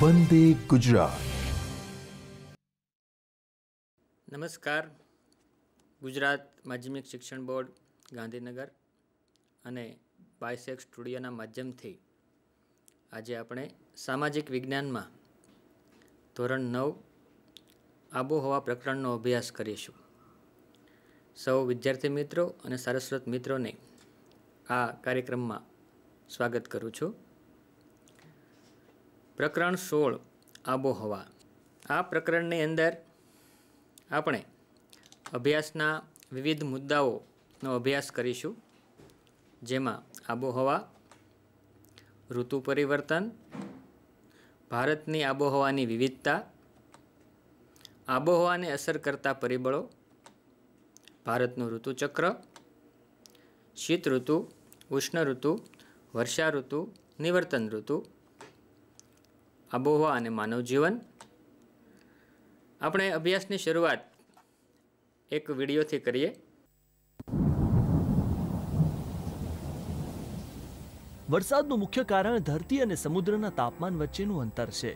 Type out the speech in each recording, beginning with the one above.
વંદે ગુજરાત નમસ્કાર ગુજરાત માધ્યમિક શિક્ષણ બોર્ડ ગાંધીનગર અને બાયસેક સ્ટુડિયોના માધ્યમથી આજે આપણે સામાજિક વિજ્ઞાનમાં ધોરણ નવ આબોહવા પ્રકરણનો અભ્યાસ કરીશું સૌ વિદ્યાર્થી મિત્રો અને સારસ્વત મિત્રોને આ કાર્યક્રમમાં સ્વાગત કરું છું પ્રકરણ સોળ આબોહવા આ પ્રકરણની અંદર આપણે અભ્યાસના વિવિધ મુદ્દાઓનો અભ્યાસ કરીશું જેમાં આબોહવા ઋતુ પરિવર્તન ભારતની આબોહવાની વિવિધતા આબોહવાને અસર કરતા પરિબળો ભારતનું ઋતુચક્ર શીત ઋતુ ઉષ્ણ ઋતુ વર્ષા ઋતુ નિવર્તન ઋતુ આબોહવા અને માનવ જીવન આપણે અભ્યાસની શરૂઆત એક વિડીયોથી કરીએ વરસાદનું મુખ્ય કારણ ધરતી અને સમુદ્રના તાપમાન વચ્ચેનું અંતર છે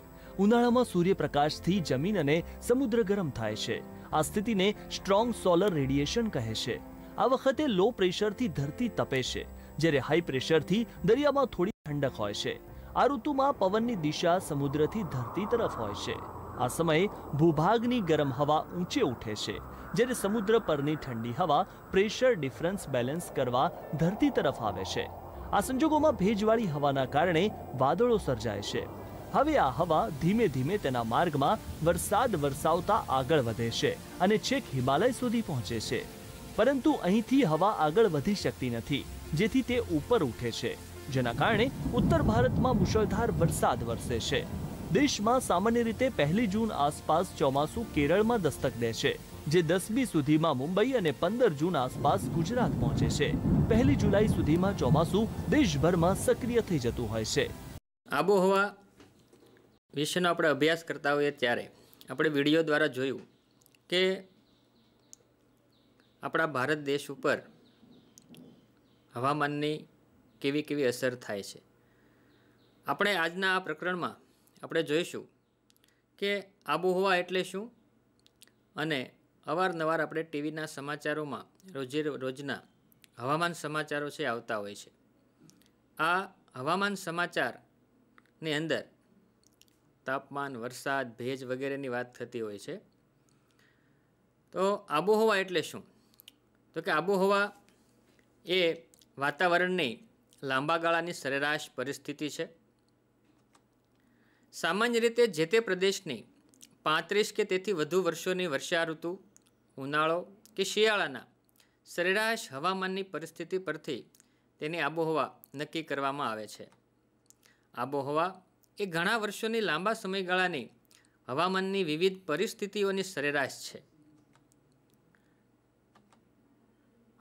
ઉનાળામાં સૂર્યપ્રકાશથી જમીન અને સમુદ્ર ગરમ થાય છે આ સ્થિતિને સ્ટ્રોંગ સોલર રેડિયેશન કહે છે આ વખતે લો પ્રેશરથી ધરતી તપે છે જ્યારે હાઈ પ્રેશરથી દરિયામાં થોડી ઠંડક હોય છે આ ઋતુમાં પવનની દિશા સમુદ્રથી ધરતી તરફ હોય છે આ સમયે ભૂભાગની ગરમ હવા ઊંચે ઉઠે છે જ્યારે સમુદ્ર પરની ઠંડી હવા પ્રેશર ડિફરન્સ બેલેન્સ કરવા ધરતી તરફ આવે છે આ સંજોગોમાં ભેજવાળી હવાના કારણે વાદળો સર્જાય છે હવે આ હવા ધીમે ધીમે તેના માર્ગમાં વરસાદ વરસાવતા આગળ વધે છે અને છેક હિમાલય સુધી પહોંચે છે પરંતુ અહીંથી હવા આગળ વધી શકતી નથી જેથી તે ઉપર ઉઠે છે જેના કારણે ઉત્તર ભારતમાં મુશળધાર વરસાદ વરસે છે દેશમાં સામાન્ય રીતે પહેલી જૂન આસપાસ ચોમાસું કેરળમાં દસ્તક દે છે જે દસમી સુધીમાં મુંબઈ અને પંદર જૂન આસપાસ ગુજરાત પહોંચે છે પહેલી જુલાઈ સુધીમાં ચોમાસું દેશભરમાં સક્રિય થઈ જતું હોય છે આબોહવા વિશેનો આપણે અભ્યાસ કરતા હોઈએ ત્યારે આપણે વિડીયો દ્વારા જોયું કે આપણા ભારત દેશ ઉપર હવામાનની કેવી કેવી અસર થાય છે આપણે આજના આ પ્રકરણમાં આપણે જોઈશું કે આબોહવા એટલે શું અને અવારનવાર આપણે ટીવીના સમાચારોમાં રોજે રોજના હવામાન સમાચારો છે આવતા હોય છે આ હવામાન સમાચારની અંદર તાપમાન વરસાદ ભેજ વગેરેની વાત થતી હોય છે તો આબોહવા એટલે શું તો કે આબોહવા એ વાતાવરણની લાંબા ગાળાની સરેરાશ પરિસ્થિતિ છે સામાન્ય રીતે જે તે પ્રદેશની પાંત્રીસ કે તેથી વધુ વર્ષોની વર્ષાઋતુ ઉનાળો કે શિયાળાના સરેરાશ હવામાનની પરિસ્થિતિ પરથી તેની આબોહવા નક્કી કરવામાં આવે છે આબોહવા એ ઘણા વર્ષોની લાંબા સમયગાળાની હવામાનની વિવિધ પરિસ્થિતિઓની સરેરાશ છે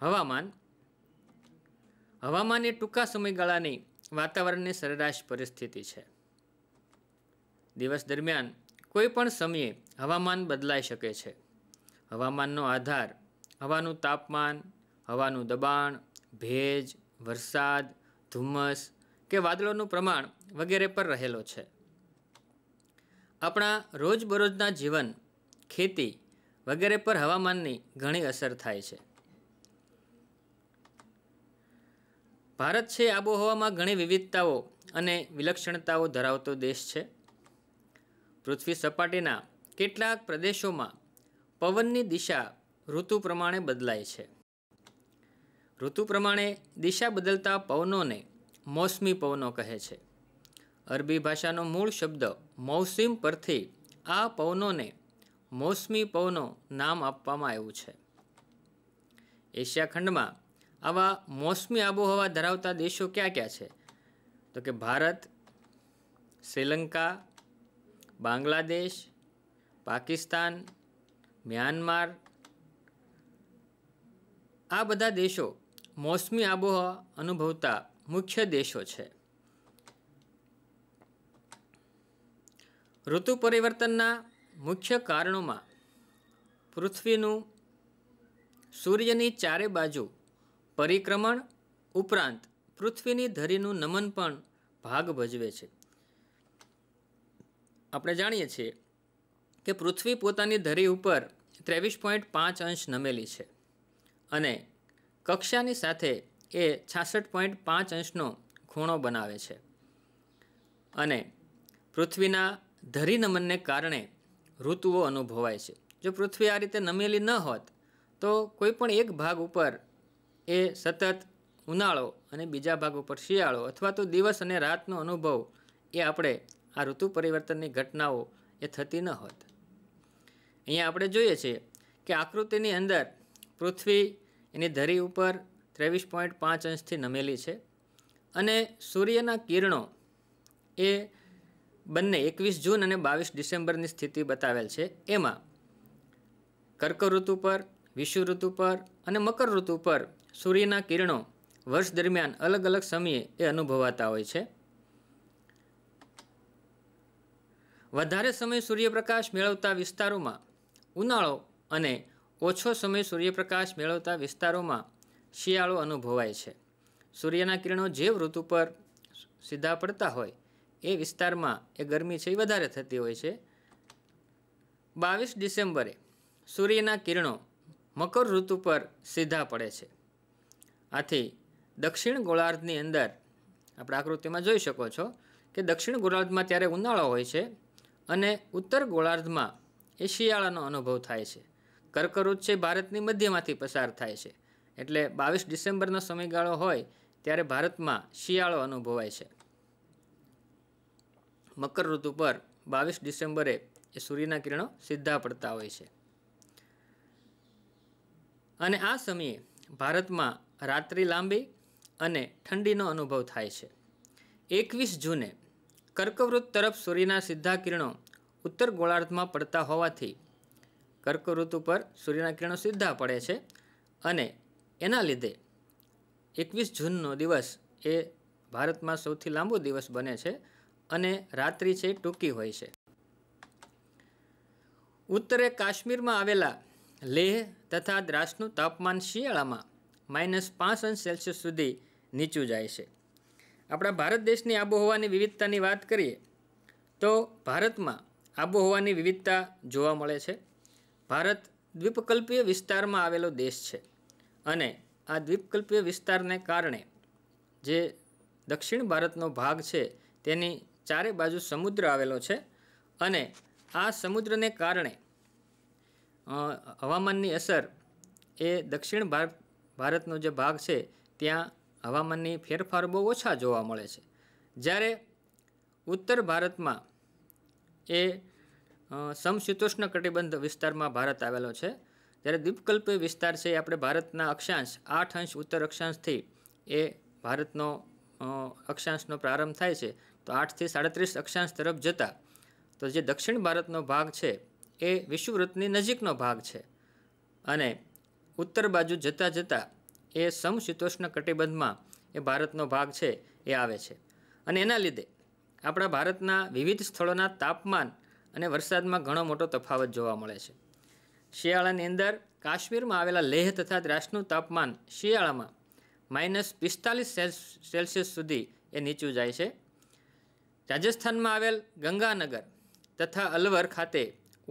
હવામાન હવામાન એ ટૂંકા સમયગાળાની વાતાવરણની સરેરાશ પરિસ્થિતિ છે દિવસ દરમિયાન કોઈ પણ સમયે હવામાન બદલાઈ શકે છે હવામાનનો આધાર હવાનું તાપમાન હવાનું દબાણ ભેજ વરસાદ ધુમ્મસ કે વાદળોનું પ્રમાણ વગેરે પર રહેલો છે આપણા રોજબરોજના જીવન ખેતી વગેરે પર હવામાનની ઘણી અસર થાય છે ભારત છે આબોહવામાં ઘણી વિવિધતાઓ અને વિલક્ષણતાઓ ધરાવતો દેશ છે પૃથ્વી સપાટીના કેટલાક પ્રદેશોમાં પવનની દિશા ઋતુ પ્રમાણે બદલાય છે ઋતુ પ્રમાણે દિશા બદલતા પવનોને મોસમી પવનો કહે છે અરબી ભાષાનો મૂળ શબ્દ મૌસિમ પરથી આ પવનોને મોસમી પવનો નામ આપવામાં આવ્યું છે એશિયા ખંડમાં આવા મોસમી આબોહવા ધરાવતા દેશો ક્યાં ક્યાં છે તો કે ભારત શ્રીલંકા બાંગ્લાદેશ પાકિસ્તાન મ્યાનમાર આ બધા દેશો મોસમી આબોહવા અનુભવતા મુખ્ય દેશો છે ઋતુ પરિવર્તનના મુખ્ય કારણોમાં પૃથ્વીનું સૂર્યની ચારે બાજુ પરિક્રમણ ઉપરાંત પૃથ્વીની ધરીનું નમન પણ ભાગ ભજવે છે આપણે જાણીએ છીએ કે પૃથ્વી પોતાની ધરી ઉપર ત્રેવીસ પોઈન્ટ પાંચ અંશ નમેલી છે અને કક્ષાની સાથે એ છાસઠ પોઈન્ટ પાંચ અંશનો ખૂણો બનાવે છે અને પૃથ્વીના ધરી નમનને કારણે ઋતુઓ અનુભવાય છે જો પૃથ્વી આ રીતે નમેલી ન હોત તો કોઈ પણ એક ભાગ ઉપર એ સતત ઉનાળો અને બીજા ભાગ ઉપર શિયાળો અથવા તો દિવસ અને રાતનો અનુભવ એ આપણે આ ઋતુ પરિવર્તનની ઘટનાઓ એ થતી ન હોત અહીંયા આપણે જોઈએ છીએ કે આકૃતિની અંદર પૃથ્વી એની ધરી ઉપર ત્રેવીસ પોઈન્ટ પાંચ અંશથી નમેલી છે અને સૂર્યના કિરણો એ બંને એકવીસ જૂન અને બાવીસ ડિસેમ્બરની સ્થિતિ બતાવેલ છે એમાં કર્ક ઋતુ પર વિષુ ઋતુ પર અને મકર ઋતુ પર સૂર્યના કિરણો વર્ષ દરમિયાન અલગ અલગ સમયે એ અનુભવાતા હોય છે વધારે સમય સૂર્યપ્રકાશ મેળવતા વિસ્તારોમાં ઉનાળો અને ઓછો સમય સૂર્યપ્રકાશ મેળવતા વિસ્તારોમાં શિયાળો અનુભવાય છે સૂર્યના કિરણો જે ઋતુ પર સીધા પડતા હોય એ વિસ્તારમાં એ ગરમી છે એ વધારે થતી હોય છે બાવીસ ડિસેમ્બરે સૂર્યના કિરણો મકર ઋતુ પર સીધા પડે છે આથી દક્ષિણ ગોળાર્ધની અંદર આપણે આકૃતિમાં જોઈ શકો છો કે દક્ષિણ ગોળાર્ધમાં ત્યારે ઉનાળો હોય છે અને ઉત્તર ગોળાર્ધમાં એ શિયાળાનો અનુભવ થાય છે કર્કવૃત છે ભારતની મધ્યમાંથી પસાર થાય છે એટલે બાવીસ ડિસેમ્બરનો સમયગાળો હોય ત્યારે ભારતમાં શિયાળો અનુભવાય છે મકર ઋતુ પર બાવીસ ડિસેમ્બરે એ સૂર્યના કિરણો સીધા પડતા હોય છે અને આ સમયે ભારતમાં રાત્રિ લાંબી અને ઠંડીનો અનુભવ થાય છે એકવીસ જૂને કર્કવૃત તરફ સૂર્યના સીધા કિરણો ઉત્તર ગોળાર્ધમાં પડતા હોવાથી કર્કવૃત ઉપર સૂર્યના કિરણો સીધા પડે છે અને એના લીધે એકવીસ જૂનનો દિવસ એ ભારતમાં સૌથી લાંબો દિવસ બને છે અને રાત્રિ છે ટૂંકી હોય છે ઉત્તરે કાશ્મીરમાં આવેલા લેહ તથા દ્રાસનું તાપમાન શિયાળામાં માઇનસ પાંચ અંશ સેલ્સિયસ સુધી નીચું જાય છે આપણા ભારત દેશની આબોહવાની વિવિધતાની વાત કરીએ તો ભારતમાં આબોહવાની વિવિધતા જોવા મળે છે ભારત દ્વીપકલ્પીય વિસ્તારમાં આવેલો દેશ છે અને આ દ્વીપકલ્પીય વિસ્તારને કારણે જે દક્ષિણ ભારતનો ભાગ છે તેની ચારે બાજુ સમુદ્ર આવેલો છે અને આ સમુદ્રને કારણે હવામાનની અસર એ દક્ષિણ ભારત ભારતનો જે ભાગ છે ત્યાં હવામાનની ફેરફાર બહુ ઓછા જોવા મળે છે જ્યારે ઉત્તર ભારતમાં એ સમશીતોષ્ણ કટિબંધ વિસ્તારમાં ભારત આવેલો છે જ્યારે દ્વીપકલ્પે વિસ્તાર છે એ આપણે ભારતના અક્ષાંશ આઠ અંશ ઉત્તર અક્ષાંશથી એ ભારતનો અક્ષાંશનો પ્રારંભ થાય છે તો આઠથી સાડત્રીસ અક્ષાંશ તરફ જતાં તો જે દક્ષિણ ભારતનો ભાગ છે એ વિષુવવૃત્તની નજીકનો ભાગ છે અને ઉત્તર બાજુ જતાં જતાં એ સમશીતોષ્ણ કટિબંધમાં એ ભારતનો ભાગ છે એ આવે છે અને એના લીધે આપણા ભારતના વિવિધ સ્થળોના તાપમાન અને વરસાદમાં ઘણો મોટો તફાવત જોવા મળે છે શિયાળાની અંદર કાશ્મીરમાં આવેલા લેહ તથા દ્રાસનું તાપમાન શિયાળામાં માઇનસ પિસ્તાલીસ સેલ્સિયસ સુધી એ નીચું જાય છે રાજસ્થાનમાં આવેલ ગંગાનગર તથા અલવર ખાતે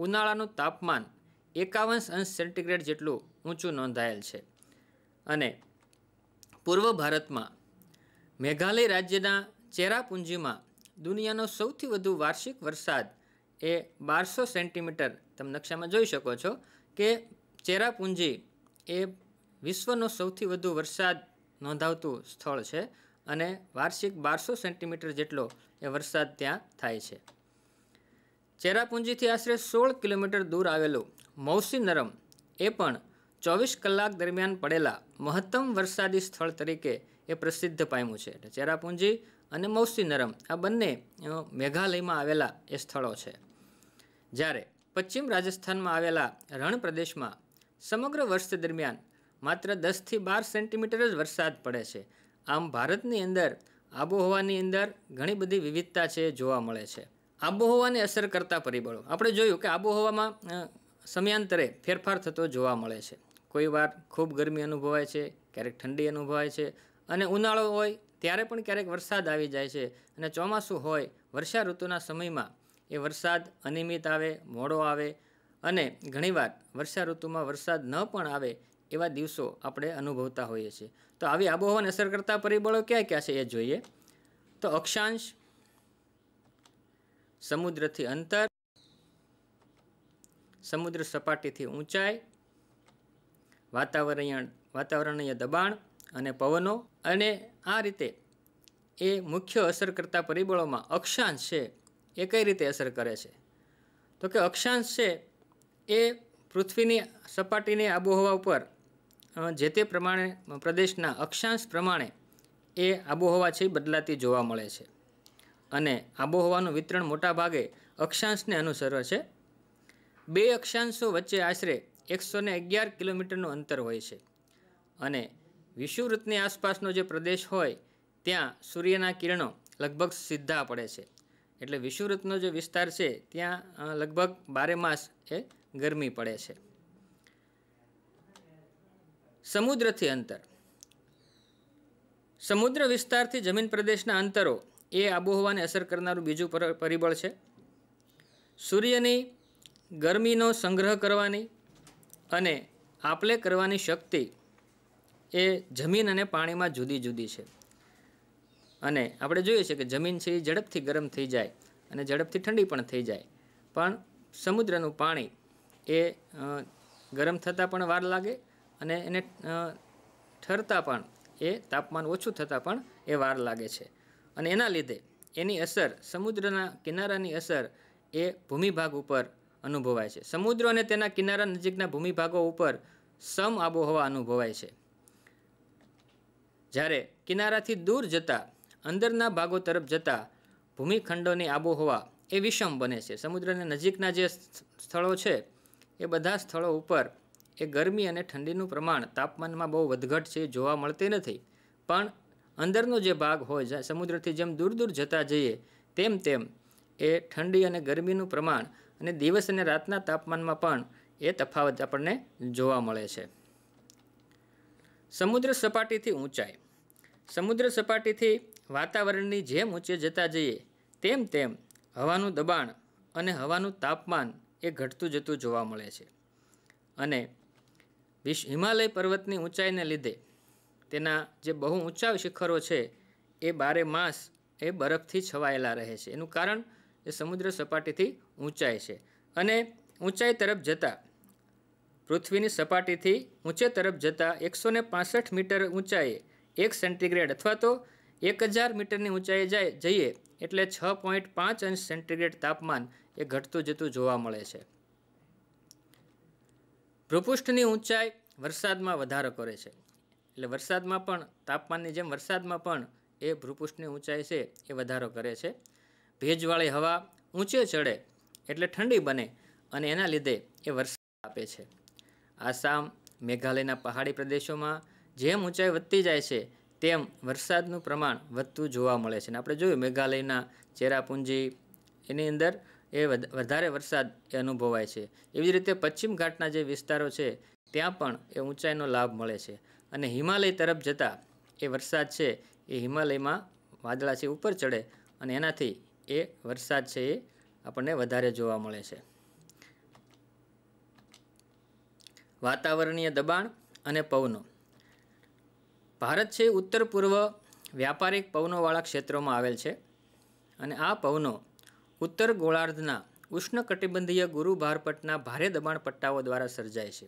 ઉનાળાનું તાપમાન એકાવન અંશ સેન્ટીગ્રેડ જેટલું ઊંચું નોંધાયેલ છે અને પૂર્વ ભારતમાં મેઘાલય રાજ્યના ચેરાપુંજીમાં દુનિયાનો સૌથી વધુ વાર્ષિક વરસાદ એ બારસો સેન્ટીમીટર તમે નકશામાં જોઈ શકો છો કે ચેરાપુંજી એ વિશ્વનો સૌથી વધુ વરસાદ નોંધાવતું સ્થળ છે અને વાર્ષિક બારસો સેન્ટીમીટર જેટલો એ વરસાદ ત્યાં થાય છે ચેરાપુંજીથી આશરે સોળ કિલોમીટર દૂર આવેલું મૌસી નરમ એ પણ ચોવીસ કલાક દરમિયાન પડેલા મહત્તમ વરસાદી સ્થળ તરીકે એ પ્રસિદ્ધ પામ્યું છે એટલે ચેરાપુંજી અને મૌસી નરમ આ બંને મેઘાલયમાં આવેલા એ સ્થળો છે જ્યારે પશ્ચિમ રાજસ્થાનમાં આવેલા રણ પ્રદેશમાં સમગ્ર વર્ષ દરમિયાન માત્ર દસથી બાર સેન્ટીમીટર જ વરસાદ પડે છે આમ ભારતની અંદર આબોહવાની અંદર ઘણી બધી વિવિધતા છે જોવા મળે છે આબોહવાને અસર કરતા પરિબળો આપણે જોયું કે આબોહવામાં સમયાંતરે ફેરફાર થતો જોવા મળે છે કોઈ વાર ખૂબ ગરમી અનુભવાય છે ક્યારેક ઠંડી અનુભવાય છે અને ઉનાળો હોય ત્યારે પણ ક્યારેક વરસાદ આવી જાય છે અને ચોમાસું હોય વર્ષા ઋતુના સમયમાં એ વરસાદ અનિયમિત આવે મોડો આવે અને ઘણીવાર વર્ષા ઋતુમાં વરસાદ ન પણ આવે એવા દિવસો આપણે અનુભવતા હોઈએ છીએ તો આવી આબોહવાને અસર કરતા પરિબળો ક્યાં ક્યાં છે એ જોઈએ તો અક્ષાંશ સમુદ્રથી અંતર સમુદ્ર સપાટીથી ઊંચાઈ વાતાવરણીય વાતાવરણીય દબાણ અને પવનો અને આ રીતે એ મુખ્ય અસર કરતા પરિબળોમાં અક્ષાંશ છે એ કઈ રીતે અસર કરે છે તો કે અક્ષાંશ છે એ પૃથ્વીની સપાટીની આબોહવા ઉપર જે તે પ્રમાણે પ્રદેશના અક્ષાંશ પ્રમાણે એ આબોહવા છે બદલાતી જોવા મળે છે અને આબોહવાનું વિતરણ મોટાભાગે અક્ષાંશને અનુસરે છે બે અક્ષાંશો વચ્ચે આશરે એકસો ને અગિયાર કિલોમીટરનું અંતર હોય છે અને વિષુવૃત્તની આસપાસનો જે પ્રદેશ હોય ત્યાં સૂર્યના કિરણો લગભગ સીધા પડે છે એટલે વિષુવૃત્તનો જે વિસ્તાર છે ત્યાં લગભગ બારે માસ એ ગરમી પડે છે સમુદ્રથી અંતર સમુદ્ર વિસ્તારથી જમીન પ્રદેશના અંતરો એ આબોહવાને અસર કરનારું બીજું પરિબળ છે સૂર્યની ગરમીનો સંગ્રહ કરવાની અને આપલે કરવાની શક્તિ એ જમીન અને પાણીમાં જુદી જુદી છે અને આપણે જોઈએ છે કે જમીન છે એ ઝડપથી ગરમ થઈ જાય અને ઝડપથી ઠંડી પણ થઈ જાય પણ સમુદ્રનું પાણી એ ગરમ થતાં પણ વાર લાગે અને એને ઠરતા પણ એ તાપમાન ઓછું થતાં પણ એ વાર લાગે છે અને એના લીધે એની અસર સમુદ્રના કિનારાની અસર એ ભૂમિભાગ ઉપર અનુભવાય છે સમુદ્ર અને તેના કિનારા નજીકના ભૂમિભાગો ઉપર સમ આબોહવા અનુભવાય છે જ્યારે કિનારાથી દૂર જતા અંદરના ભાગો તરફ જતા ભૂમિખંડોની આબોહવા એ વિષમ બને છે સમુદ્રને નજીકના જે સ્થળો છે એ બધા સ્થળો ઉપર એ ગરમી અને ઠંડીનું પ્રમાણ તાપમાનમાં બહુ વધઘટ છે જોવા મળતી નથી પણ અંદરનો જે ભાગ હોય સમુદ્રથી જેમ દૂર દૂર જતા જઈએ તેમ તેમ એ ઠંડી અને ગરમીનું પ્રમાણ અને દિવસ અને રાતના તાપમાનમાં પણ એ તફાવત આપણને જોવા મળે છે સમુદ્ર સપાટીથી ઊંચાઈ સમુદ્ર સપાટીથી વાતાવરણની જેમ ઊંચે જતા જઈએ તેમ તેમ હવાનું દબાણ અને હવાનું તાપમાન એ ઘટતું જતું જોવા મળે છે અને વિશ્વ હિમાલય પર્વતની ઊંચાઈને લીધે તેના જે બહુ ઊંચા શિખરો છે એ બારે માસ એ બરફથી છવાયેલા રહે છે એનું કારણ એ સમુદ્ર સપાટીથી ઊંચાઈ છે અને ઊંચાઈ તરફ જતાં પૃથ્વીની સપાટીથી ઊંચે તરફ જતાં એકસો ને પાસઠ મીટર ઊંચાઈએ એક સેન્ટીગ્રેડ અથવા તો એક હજાર મીટરની ઊંચાઈએ જાય જઈએ એટલે છ પોઈન્ટ પાંચ અંશ સેન્ટીગ્રેડ તાપમાન એ ઘટતું જતું જોવા મળે છે ભૂપૃષ્ઠની ઊંચાઈ વરસાદમાં વધારો કરે છે એટલે વરસાદમાં પણ તાપમાનની જેમ વરસાદમાં પણ એ ભૂપૃષ્ઠની ઊંચાઈ છે એ વધારો કરે છે ભેજવાળી હવા ઊંચે ચડે એટલે ઠંડી બને અને એના લીધે એ વરસાદ આપે છે આસામ મેઘાલયના પહાડી પ્રદેશોમાં જેમ ઊંચાઈ વધતી જાય છે તેમ વરસાદનું પ્રમાણ વધતું જોવા મળે છે અને આપણે જોયું મેઘાલયના ચેરાપુંજી એની અંદર એ વધારે વરસાદ એ અનુભવાય છે એવી જ રીતે પશ્ચિમ ઘાટના જે વિસ્તારો છે ત્યાં પણ એ ઊંચાઈનો લાભ મળે છે અને હિમાલય તરફ જતાં એ વરસાદ છે એ હિમાલયમાં વાદળા છે ઉપર ચડે અને એનાથી એ વરસાદ છે એ આપણને વધારે જોવા મળે છે વાતાવરણીય દબાણ અને પવનો ભારત છે ઉત્તર પૂર્વ વ્યાપારિક પવનોવાળા ક્ષેત્રોમાં આવેલ છે અને આ પવનો ઉત્તર ગોળાર્ધના ઉષ્ણકટિબંધીય ગુરુભારપટના ભારે દબાણ પટ્ટાઓ દ્વારા સર્જાય છે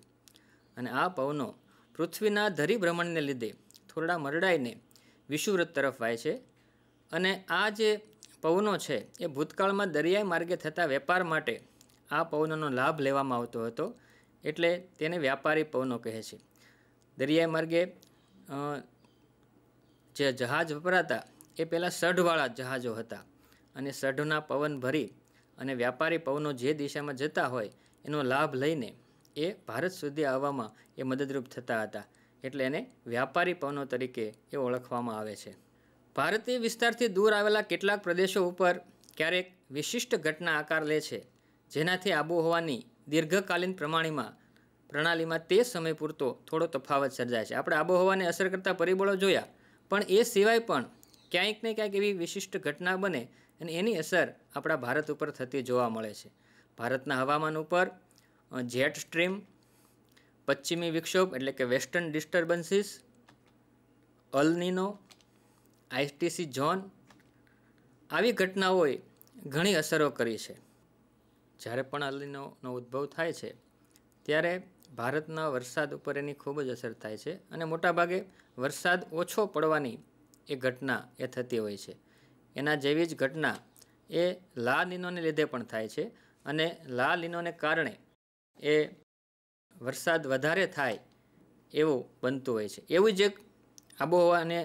અને આ પવનો પૃથ્વીના ધરીભ્રમણને લીધે થોડા મરડાઈને વિષુવૃત તરફ વાય છે અને આ જે પવનો છે એ ભૂતકાળમાં દરિયાઈ માર્ગે થતા વેપાર માટે આ પવનોનો લાભ લેવામાં આવતો હતો એટલે તેને વ્યાપારી પવનો કહે છે દરિયાઈ માર્ગે જે જહાજ વપરાતા એ પહેલાં સઢવાળા જહાજો હતા અને સઢના પવન ભરી અને વ્યાપારી પવનો જે દિશામાં જતા હોય એનો લાભ લઈને એ ભારત સુધી આવવામાં એ મદદરૂપ થતા હતા એટલે એને વ્યાપારી પવનો તરીકે એ ઓળખવામાં આવે છે ભારતીય વિસ્તારથી દૂર આવેલા કેટલાક પ્રદેશો ઉપર ક્યારેક વિશિષ્ટ ઘટના આકાર લે છે જેનાથી આબોહવાની દીર્ઘકાલીન પ્રમાણીમાં પ્રણાલીમાં તે સમય પૂરતો થોડો તફાવત સર્જાય છે આપણે આબોહવાને અસર કરતા પરિબળો જોયા પણ એ સિવાય પણ ક્યાંક ને ક્યાંક એવી વિશિષ્ટ ઘટના બને અને એની અસર આપણા ભારત ઉપર થતી જોવા મળે છે ભારતના હવામાન ઉપર જેટ સ્ટ્રીમ પશ્ચિમી વિક્ષોભ એટલે કે western disturbances El Nino ITC zone આવી ઘટનાઓએ ઘણી અસરો કરી છે જ્યારે પણ અલનીનોનો ઉદ્ભવ થાય છે ત્યારે ભારતના વરસાદ ઉપર એની ખૂબ જ અસર થાય છે અને મોટાભાગે વરસાદ ઓછો પડવાની એ ઘટના એ થતી હોય છે એના જેવી જ ઘટના એ લા લીનોને લીધે પણ થાય છે અને લા લીનોને કારણે એ વરસાદ વધારે થાય એવું બનતું હોય છે એવું જ એક આબોહવાને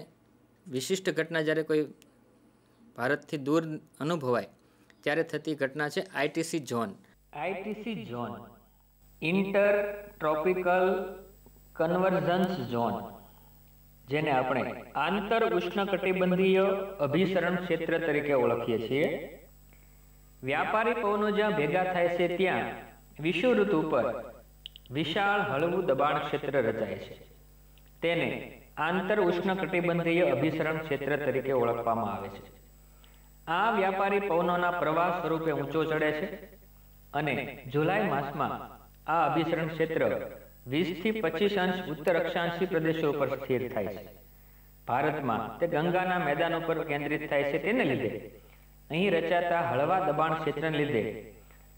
વિશિષ્ટ ઘટના જ્યારે કોઈ ભારતથી દૂર અનુભવાય ત્યારે થતી ઘટના છે ITC zone ITC zone intertropical convergence zone જેને આપણે આંતર ઉષ્ણકટિબંધીય અભિસરણ ક્ષેત્ર તરીકે ઓળખીએ છીએ વ્યાપારી પવનો જ્યાં ભેગા થાય છે ત્યાં વિષુવઋતુ પર વિશાળ હળવું દબાણ ક્ષેત્ર રચાય છે તેને આંતર ઉષ્ણકટિબંધીય અભિસરણ ક્ષેત્ર તરીકે ઓળખવામાં આવે છે આ વ્યાપારી પવનોના પ્રવાહ સ્વરૂપે ઊંચો ચડે છે અને જુલાઈ માસમાં આ અભિસરણ ક્ષેત્ર વીસ થી પચીસ અંશ ઉત્તર અક્ષાંશી પ્રદેશો પર સ્થિર થાય છે ભારતમાં તે ગંગાના મેદાનો પર કેન્દ્રિત થાય છે તેને લીધે અહીં રચાતા હળવા દબાણ ક્ષેત્રને લીધે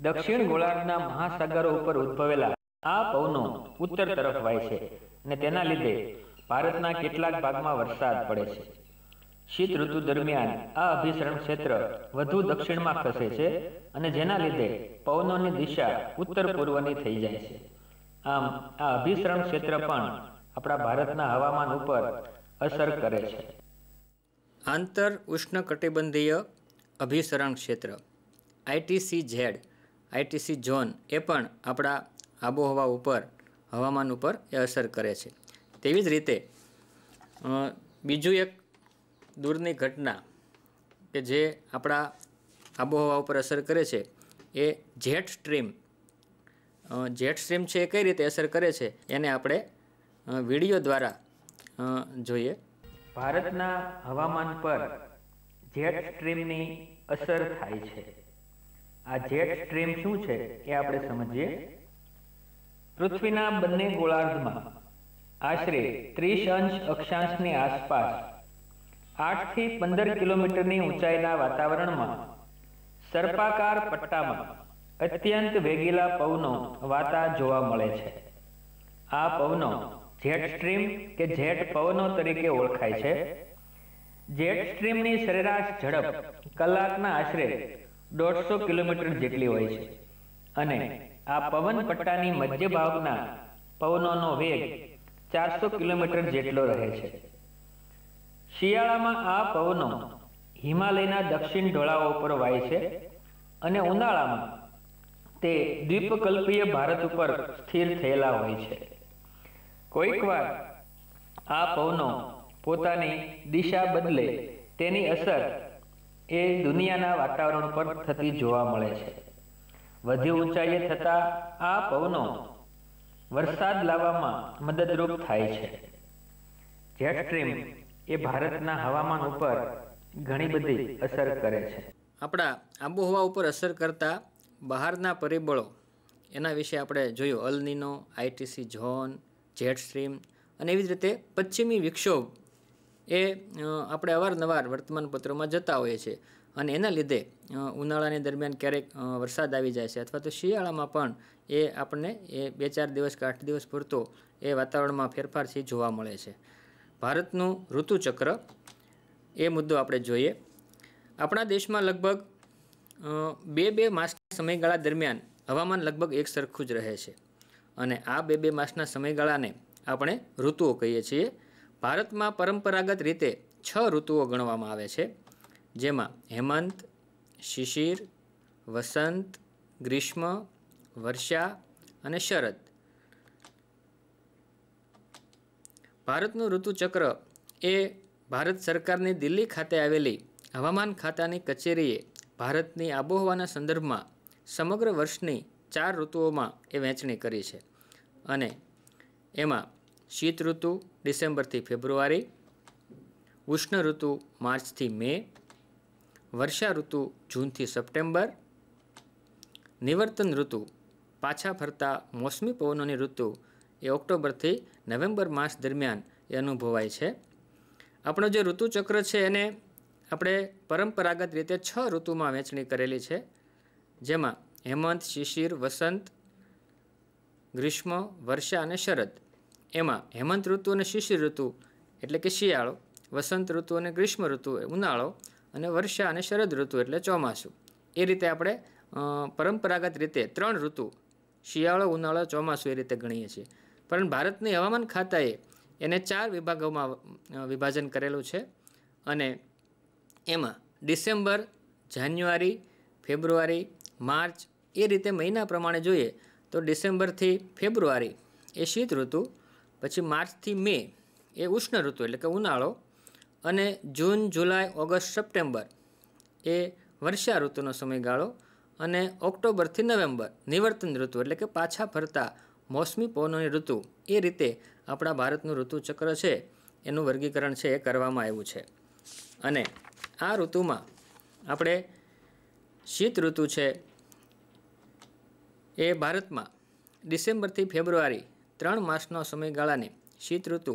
દક્ષિણ ગોળાર્ધના મહાસાગરો ઉપર ઉદ્ભવેલા આ પવનો ઉત્તર તરફ વાય છે અને તેના લીધે ભારતના કેટલાક ભાગમાં વરસાદ પડે છે શીત ઋતુ દરમિયાન આ અભિસરણ ક્ષેત્ર વધુ દક્ષિણમાં ખસે છે અને જેના લીધે પવનોની દિશા ઉત્તર પૂર્વની થઈ જાય છે આમ આ અભિસરણ ક્ષેત્ર પણ આપણા ભારતના હવામાન ઉપર અસર કરે છે આંતર ઉષ્ણકટિબંધીય અભિસરણ ક્ષેત્ર આઈટીસી ઝેડ આઈટીસી ઝોન એ પણ આપણા આબોહવા ઉપર હવામાન ઉપર એ અસર કરે છે તેવી જ રીતે બીજું એક દૂરની ઘટના કે જે આપણા આબોહવા ઉપર અસર કરે છે એ જેટ સ્ટ્રીમ જેટ સ્ટ્રીમ છે એ કઈ રીતે અસર કરે છે એને આપણે વિડીયો દ્વારા જોઈએ ભારતના હવામાન પર જેટ સ્ટ્રીમની અસર થાય છે આ જેટ સ્ટ્રીમ શું છે એ આપણે સમજીએ પૃથ્વીના બંને ગોળાર્ધમાં આશરે ત્રીસ અંશ અક્ષાંશની આસપાસ આઠથી પંદર કિલોમીટરની ઊંચાઈના વાતાવરણમાં સર્પાકાર પટ્ટામાં અત્યંત વેગીલા પવનો વાતા જોવા મળે છે આ પવનો જેટ સ્ટ્રીમ કે જેટ પવનો તરીકે ઓળખાય છે જેટ સ્ટ્રીમની સરેરાશ ઝડપ કલાકના આશરે દોઢસો કિલોમીટર જેટલી હોય છે અને આ પવન પટ્ટાની મધ્ય ભાગના પવનોનો વેગ ચારસો કિલોમીટર જેટલો રહે છે શિયાળામાં આ પવનો હિમાલયના દક્ષિણ ઢોળાવો ઉપર વાય છે અને ઉનાળામાં તે દ્વીપકલ્પીય ભારત ઉપર સ્થિર થયેલા હોય છે કોઈકવાર આ પવનો પોતાની દિશા બદલે તેની અસર એ દુનિયાના વાતાવરણ પર થતી જોવા મળે છે વધુ ઊંચાઈએ થતા આ પવનો વરસાદ લાવવામાં મદદરૂપ થાય છે જેટ સ્ટ્રીમ એ ભારતના હવામાન ઉપર ઘણી બધી અસર કરે છે આપણા આબોહવા ઉપર અસર કરતા બહારના પરિબળો એના વિશે આપણે જોયું El Nino ITC zone jet stream અને એવી જ રીતે પશ્ચિમી વિક્ષોભ એ આપણે અવારનવાર વર્તમાનપત્રોમાં જતા હોઈએ છીએ અને એના લીધે ઉનાળાની દરમિયાન ક્યારેક વરસાદ આવી જાય છે અથવા તો શિયાળામાં પણ એ આપણને એ બે ચાર દિવસ કે આઠ દિવસ પૂરતો એ વાતાવરણમાં ફેરફારથી જોવા મળે છે ભારતનું ઋતુચક્ર એ મુદ્દો આપણે જોઈએ આપણા દેશમાં લગભગ બે બે માસના સમયગાળા દરમિયાન હવામાન લગભગ એક સરખું જ રહે છે અને આ બે બે માસના સમયગાળાને આપણે ઋતુઓ કહીએ છીએ ભારતમાં પરંપરાગત રીતે છ ઋતુઓ ગણવામાં આવે છે જેમાં હેમંત શિશિર વસંત ગ્રીષ્મ વર્ષા અને શરદ ભારતનું ઋતુચક્ર એ ભારત સરકારની દિલ્હી ખાતે આવેલી હવામાન ખાતાની કચેરીએ ભારતની આબોહવાના સંદર્ભમાં સમગ્ર વર્ષની ચાર ઋતુઓમાં એ વહેંચણી કરી છે અને એમાં શીત ઋતુ ડિસેમ્બરથી ફેબ્રુઆરી ઉષ્ણ ઋતુ માર્ચથી મે વર્ષા ઋતુ જૂનથી સપ્ટેમ્બર નિવર્તન ઋતુ પાછા ફરતા મોસમી પવનોની ઋતુ એ ઓક્ટોબરથી નવેમ્બર માસ દરમિયાન એ અનુભવાય છે આપણો જે ઋતુચક્ર છે એને આપણે પરંપરાગત રીતે છ ઋતુમાં વહેંચણી કરેલી છે જેમાં હેમંત શિશિર વસંત ગ્રીષ્મ વર્ષા અને શરદ એમાં હેમંત ઋતુ અને શિશિર ઋતુ એટલે કે શિયાળો વસંત ઋતુ અને ગ્રીષ્મ ઋતુ ઉનાળો અને વર્ષા અને શરદ ઋતુ એટલે ચોમાસું એ રીતે આપણે પરંપરાગત રીતે ત્રણ ઋતુ શિયાળો ઉનાળો ચોમાસું એ રીતે ગણીએ છીએ પણ ભારતની હવામાન ખાતાએ એને ચાર વિભાગોમાં વિભાજન કરેલું છે અને એમાં ડિસેમ્બર જાન્યુઆરી ફેબ્રુઆરી માર્ચ એ રીતે મહિના પ્રમાણે જોઈએ તો ડિસેમ્બરથી ફેબ્રુઆરી એ શીત ઋતુ પછી માર્ચથી મે એ ઉષ્ણ ઋતુ એટલે કે ઉનાળો અને જૂન જુલાઈ ઓગસ્ટ સપ્ટેમ્બર એ વર્ષા ઋતુનો સમયગાળો અને ઓક્ટોબરથી નવેમ્બર નિવર્તન ઋતુ એટલે કે પાછા ફરતા મોસમી પવનોની ઋતુ એ રીતે આપણા ભારતનું ઋતુચક્ર છે એનું વર્ગીકરણ છે એ કરવામાં આવ્યું છે અને આ ઋતુમાં આપણે શીત ઋતુ છે એ ભારતમાં ડિસેમ્બરથી ફેબ્રુઆરી ત્રણ માસનો સમયગાળાને શીત ઋતુ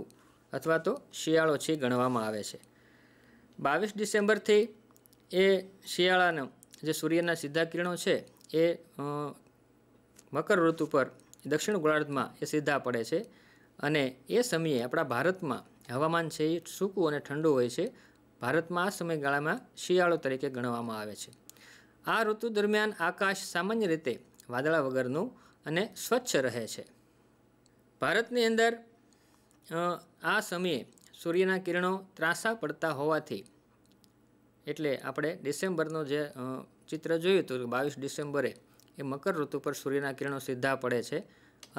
અથવા તો શિયાળો છે ગણવામાં આવે છે બાવીસ ડિસેમ્બરથી એ શિયાળાનો જે સૂર્યના સીધા કિરણો છે એ મકર ઋતુ પર દક્ષિણ ગોળાર્ધમાં એ સીધા પડે છે અને એ સમયે આપણા ભારતમાં હવામાન છે એ સૂકું અને ઠંડુ હોય છે ભારતમાં આ સમયગાળામાં શિયાળો તરીકે ગણવામાં આવે છે આ ઋતુ દરમિયાન આકાશ સામાન્ય રીતે વાદળા વગરનું અને સ્વચ્છ રહે છે ભારતની અંદર આ સમયે સૂર્યના કિરણો ત્રાસા પડતા હોવાથી એટલે આપણે ડિસેમ્બરનો જે ચિત્ર જોયું હતું બાવીસ ડિસેમ્બરે એ મકર ઋતુ પર સૂર્યના કિરણો સીધા પડે છે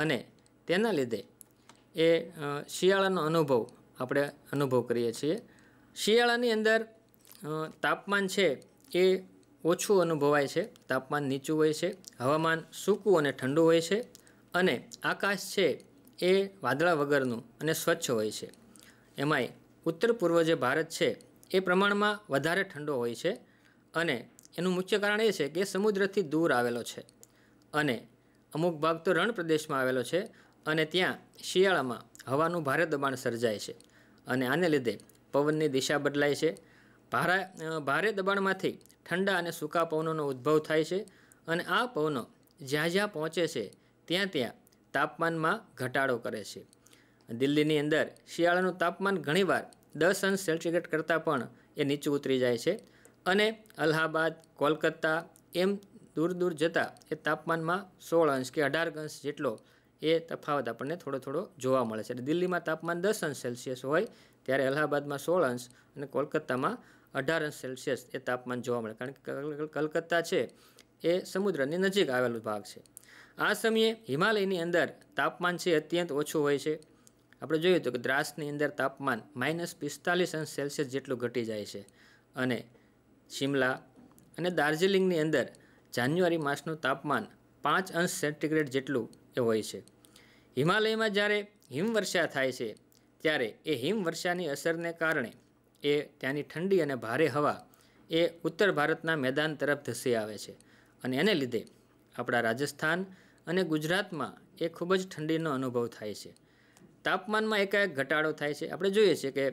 અને તેના લીધે એ શિયાળાનો અનુભવ આપણે અનુભવ કરીએ છીએ શિયાળાની અંદર તાપમાન છે એ ઓછું અનુભવાય છે તાપમાન નીચું હોય છે હવામાન સૂકું અને ઠંડુ હોય છે અને આકાશ છે એ વાદળા વગરનું અને સ્વચ્છ હોય છે એમાંય ઉત્તર પૂર્વ જે ભારત છે એ પ્રમાણમાં વધારે ઠંડો હોય છે અને એનું મુખ્ય કારણ એ છે કે સમુદ્રથી દૂર આવેલો છે અને અમુક ભાગ તો રણ પ્રદેશમાં આવેલો છે અને ત્યાં શિયાળામાં હવાનું ભારે દબાણ સર્જાય છે અને આને લીધે પવનની દિશા બદલાય છે ભારા ભારે દબાણમાંથી ઠંડા અને સૂકા પવનોનો ઉદ્ભવ થાય છે અને આ પવનો જ્યાં જ્યાં પહોંચે છે ત્યાં ત્યાં તાપમાનમાં ઘટાડો કરે છે દિલ્હીની અંદર શિયાળાનું તાપમાન ઘણીવાર દસ અંશ સેન્ટીગ્રેડ કરતાં પણ એ નીચું ઉતરી જાય છે અને અલ્હાબાદ કોલકાતા એમ દૂર દૂર જતાં એ તાપમાનમાં સોળ અંશ કે અઢાર અંશ જેટલો એ તફાવત આપણને થોડો થોડો જોવા મળે છે દિલ્હીમાં તાપમાન દસ અંશ સેલ્સિયસ હોય ત્યારે અલ્હાબાદમાં સોળ અંશ અને કોલકાતામાં અઢાર અંશ સેલ્સિયસ એ તાપમાન જોવા મળે કારણ કે કલકત્તા છે એ સમુદ્રની નજીક આવેલો ભાગ છે આ સમયે હિમાલયની અંદર તાપમાન છે અત્યંત ઓછું હોય છે આપણે જોયું તો કે દ્રાસની અંદર તાપમાન માઇનસ પિસ્તાલીસ અંશ સેલ્સિયસ જેટલું ઘટી જાય છે અને શિમલા અને દાર્જિલિંગની અંદર જાન્યુઆરી માસનું તાપમાન પાંચ અંશ સેન્ટીગ્રેડ જેટલું એ હોય છે હિમાલયમાં જ્યારે હિમવર્ષા થાય છે ત્યારે એ હિમવર્ષાની અસરને કારણે એ ત્યાંની ઠંડી અને ભારે હવા એ ઉત્તર ભારતના મેદાન તરફ ધસી આવે છે અને એને લીધે આપણા રાજસ્થાન અને ગુજરાતમાં એ ખૂબ જ ઠંડીનો અનુભવ થાય છે તાપમાનમાં એકાએક ઘટાડો થાય છે આપણે જોઈએ છીએ કે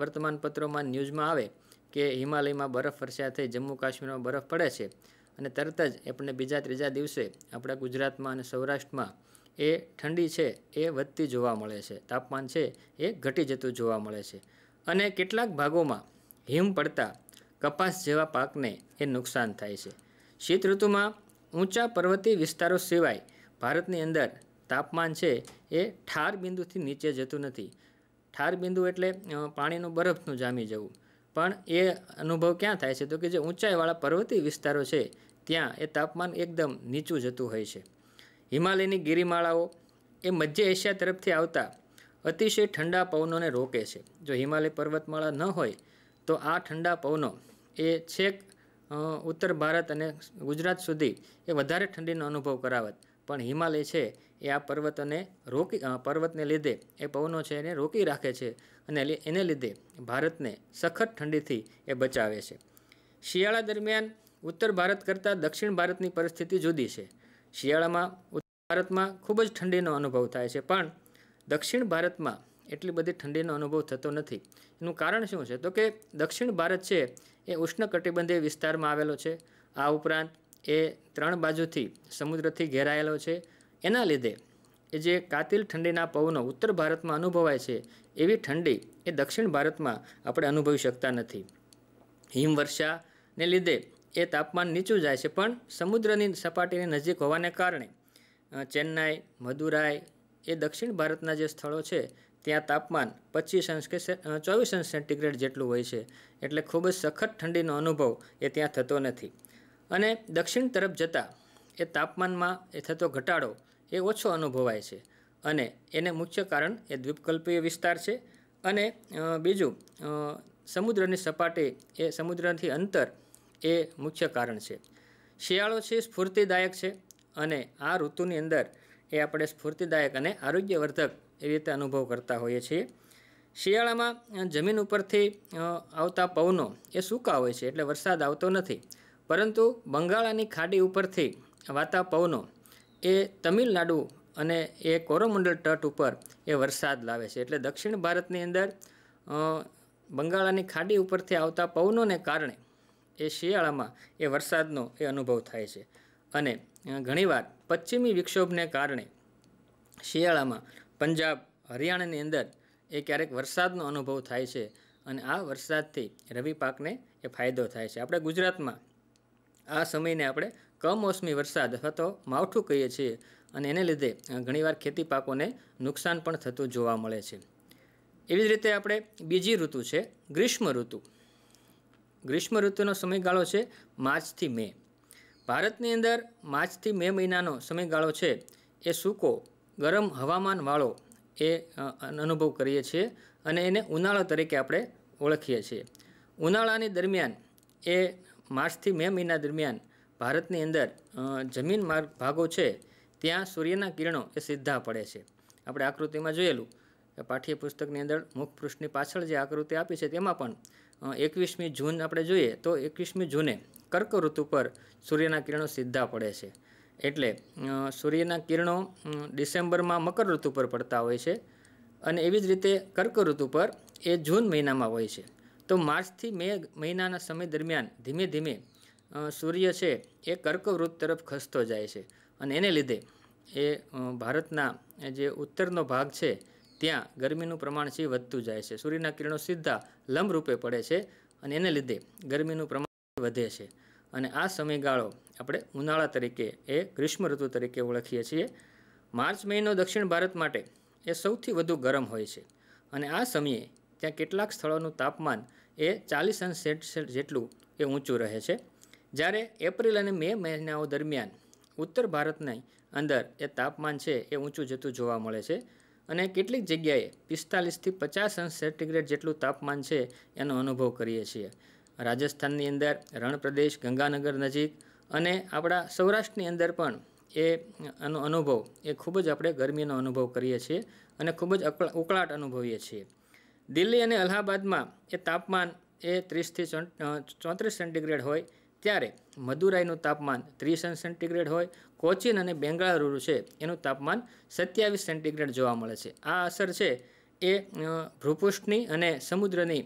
વર્તમાન પત્રોમાં ન્યૂઝમાં આવે કે હિમાલયમાં બરફ વરસ્યા થઈ જમ્મુ કાશ્મીરમાં બરફ પડે છે અને તરત જ આપણે બીજા ત્રીજા દિવસે આપણા ગુજરાતમાં અને સૌરાષ્ટ્રમાં એ ઠંડી છે એ વધતી જોવા મળે છે તાપમાન છે એ ઘટી જતું જોવા મળે છે અને કેટલાક ભાગોમાં હિમ પડતા કપાસ જેવા પાકને એ નુકસાન થાય છે શીત ઋતુમાં ઊંચા પર્વતીય વિસ્તારો સિવાય ભારતની અંદર તાપમાન છે એ ઠાર બિંદુથી નીચે જતું નથી ઠાર બિંદુ એટલે પાણીનું બરફનું જામી જવું પણ એ અનુભવ ક્યાં થાય છે તો કે જે ઊંચાઈવાળા પર્વતીય વિસ્તારો છે ત્યાં એ તાપમાન એકદમ નીચું જતું હોય છે હિમાલયની ગિરિમાળાઓ એ મધ્ય એશિયા તરફથી આવતા અતિશય ઠંડા પવનોને રોકે છે જો હિમાલય પર્વતમાળા ન હોય તો આ ઠંડા પવનો એ છેક ઉત્તર ભારત અને ગુજરાત સુધી એ વધારે ઠંડીનો અનુભવ કરાવત પણ હિમાલય છે એ આ પર્વતને રોકી પર્વતને લીધે એ પવનો છે એને રોકી રાખે છે અને એને લીધે ભારતને સખત ઠંડીથી એ બચાવે છે શિયાળા દરમિયાન ઉત્તર ભારત કરતાં દક્ષિણ ભારતની પરિસ્થિતિ જુદી છે શિયાળામાં ઉત્તર ભારતમાં ખૂબ જ ઠંડીનો અનુભવ થાય છે પણ દક્ષિણ ભારતમાં એટલી બધી ઠંડીનો અનુભવ થતો નથી એનું કારણ શું છે તો કે દક્ષિણ ભારત છે એ ઉષ્ણકટિબંધીય વિસ્તારમાં આવેલો છે આ ઉપરાંત એ ત્રણ બાજુથી સમુદ્રથી ઘેરાયેલો છે એના લીધે એ જે કાતિલ ઠંડીના પવનો ઉત્તર ભારતમાં અનુભવાય છે એવી ઠંડી એ દક્ષિણ ભારતમાં આપણે અનુભવી શકતા નથી હિમવર્ષાને લીધે એ તાપમાન નીચું જાય છે પણ સમુદ્રની સપાટીની નજીક હોવાને કારણે ચેન્નાઈ મદુરાઈ એ દક્ષિણ ભારતના જે સ્થળો છે ત્યાં તાપમાન પચીસ અંશ કે ચોવીસ અંશ સેન્ટીગ્રેડ જેટલું હોય છે એટલે ખૂબ જ સખત ઠંડીનો અનુભવ એ ત્યાં થતો નથી અને દક્ષિણ તરફ જતાં એ તાપમાનમાં એ થતો ઘટાડો એ ઓછો અનુભવાય છે અને એને મુખ્ય કારણ એ દ્વીપકલ્પીય વિસ્તાર છે અને બીજું સમુદ્રની સપાટી એ સમુદ્રથી અંતર એ મુખ્ય કારણ છે શિયાળો છે સ્ફૂર્તિદાયક છે અને આ ઋતુની અંદર એ આપણે સ્ફૂર્તિદાયક અને આરોગ્યવર્ધક એવી રીતે અનુભવ કરતા હોઈએ છીએ શિયાળામાં જમીન ઉપરથી આવતા પવનો એ સૂકા હોય છે એટલે વરસાદ આવતો નથી પરંતુ બંગાળાની ખાડી ઉપરથી વાતા પવનો એ તમિલનાડુ અને એ કોરોમંડળ તટ ઉપર એ વરસાદ લાવે છે એટલે દક્ષિણ ભારતની અંદર બંગાળાની ખાડી ઉપરથી આવતા પવનોને કારણે એ શિયાળામાં એ વરસાદનો એ અનુભવ થાય છે અને ઘણીવાર પશ્ચિમી વિક્ષોભને કારણે શિયાળામાં પંજાબ હરિયાણાની અંદર એ ક્યારેક વરસાદનો અનુભવ થાય છે અને આ વરસાદથી રવિ પાકને એ ફાયદો થાય છે આપણે ગુજરાતમાં આ સમયને આપણે કમોસમી વરસાદ અથવા તો માવઠું કહીએ છીએ અને એને લીધે ઘણીવાર ખેતી પાકોને નુકસાન પણ થતું જોવા મળે છે એવી જ રીતે આપણે બીજી ઋતુ છે ગ્રીષ્મ ઋતુ ગ્રીષ્મ ઋતુનો સમયગાળો છે માર્ચથી મે ભારતની અંદર માર્ચથી મે મહિનાનો સમયગાળો છે એ સૂકો ગરમ હવામાનવાળો એ અનુભવ કરીએ છીએ અને એને ઉનાળો તરીકે આપણે ઓળખીએ છીએ ઉનાળાની દરમિયાન એ માર્ચથી મે મહિના દરમિયાન ભારતની અંદર જમીન માર્ગ ભાગો છે ત્યાં સૂર્યના કિરણો એ સીધા પડે છે આપણે આકૃતિમાં જોયેલું કે પાઠ્યપુસ્તકની અંદર મુખપૃષ્ઠની પાછળ જે આકૃતિ આપી છે તેમાં પણ એકવીસમી જૂન આપણે જોઈએ તો એકવીસમી જૂને કર્ક ઋતુ પર સૂર્યના કિરણો સીધા પડે છે એટલે સૂર્યના કિરણો ડિસેમ્બરમાં મકર ઋતુ પર પડતા હોય છે અને એવી જ રીતે કર્ક ઋતુ પર એ જૂન મહિનામાં હોય છે તો માર્ચથી મે મહિનાના સમય દરમિયાન ધીમે ધીમે સૂર્ય છે એ કર્ક કર્કવૃત તરફ ખસતો જાય છે અને એને લીધે એ ભારતના જે ઉત્તરનો ભાગ છે ત્યાં ગરમીનું પ્રમાણ છે વધતું જાય છે સૂર્યના કિરણો સીધા લંબરૂપે પડે છે અને એને લીધે ગરમીનું પ્રમાણ વધે છે અને આ સમયગાળો આપણે ઉનાળા તરીકે એ ગ્રીષ્મ ઋતુ તરીકે ઓળખીએ છીએ માર્ચ મહિનો દક્ષિણ ભારત માટે એ સૌથી વધુ ગરમ હોય છે અને આ સમયે ત્યાં કેટલાક સ્થળોનું તાપમાન એ ચાલીસ અંશ સેલ્સિયસ જેટલું એ ઊંચું રહે છે જ્યારે એપ્રિલ અને મે મહિનાઓ દરમિયાન ઉત્તર ભારતની અંદર એ તાપમાન છે એ ઊંચું જતું જોવા મળે છે અને કેટલીક જગ્યાએ પિસ્તાલીસથી પચાસ અંશ સેન્ટીગ્રેડ જેટલું તાપમાન છે એનો અનુભવ કરીએ છીએ રાજસ્થાનની અંદર રણપ્રદેશ ગંગાનગર નજીક અને આપણા સૌરાષ્ટ્રની અંદર પણ એ આનો અનુભવ એ ખૂબ જ આપણે ગરમીનો અનુભવ કરીએ છીએ અને ખૂબ જ ઉકળાટ અનુભવીએ છીએ દિલ્હી અને અલ્હાબાદમાં એ તાપમાન એ ત્રીસથી ચોત્રીસ સેન્ટીગ્રેડ હોય ત્યારે મદુરાઈનું તાપમાન ત્રીસ સેન્ટીગ્રેડ હોય કોચીન અને બેંગાળુરુ છે એનું તાપમાન સત્યાવીસ સેન્ટીગ્રેડ જોવા મળે છે આ અસર છે એ ભૂપૃષ્ઠની અને સમુદ્રની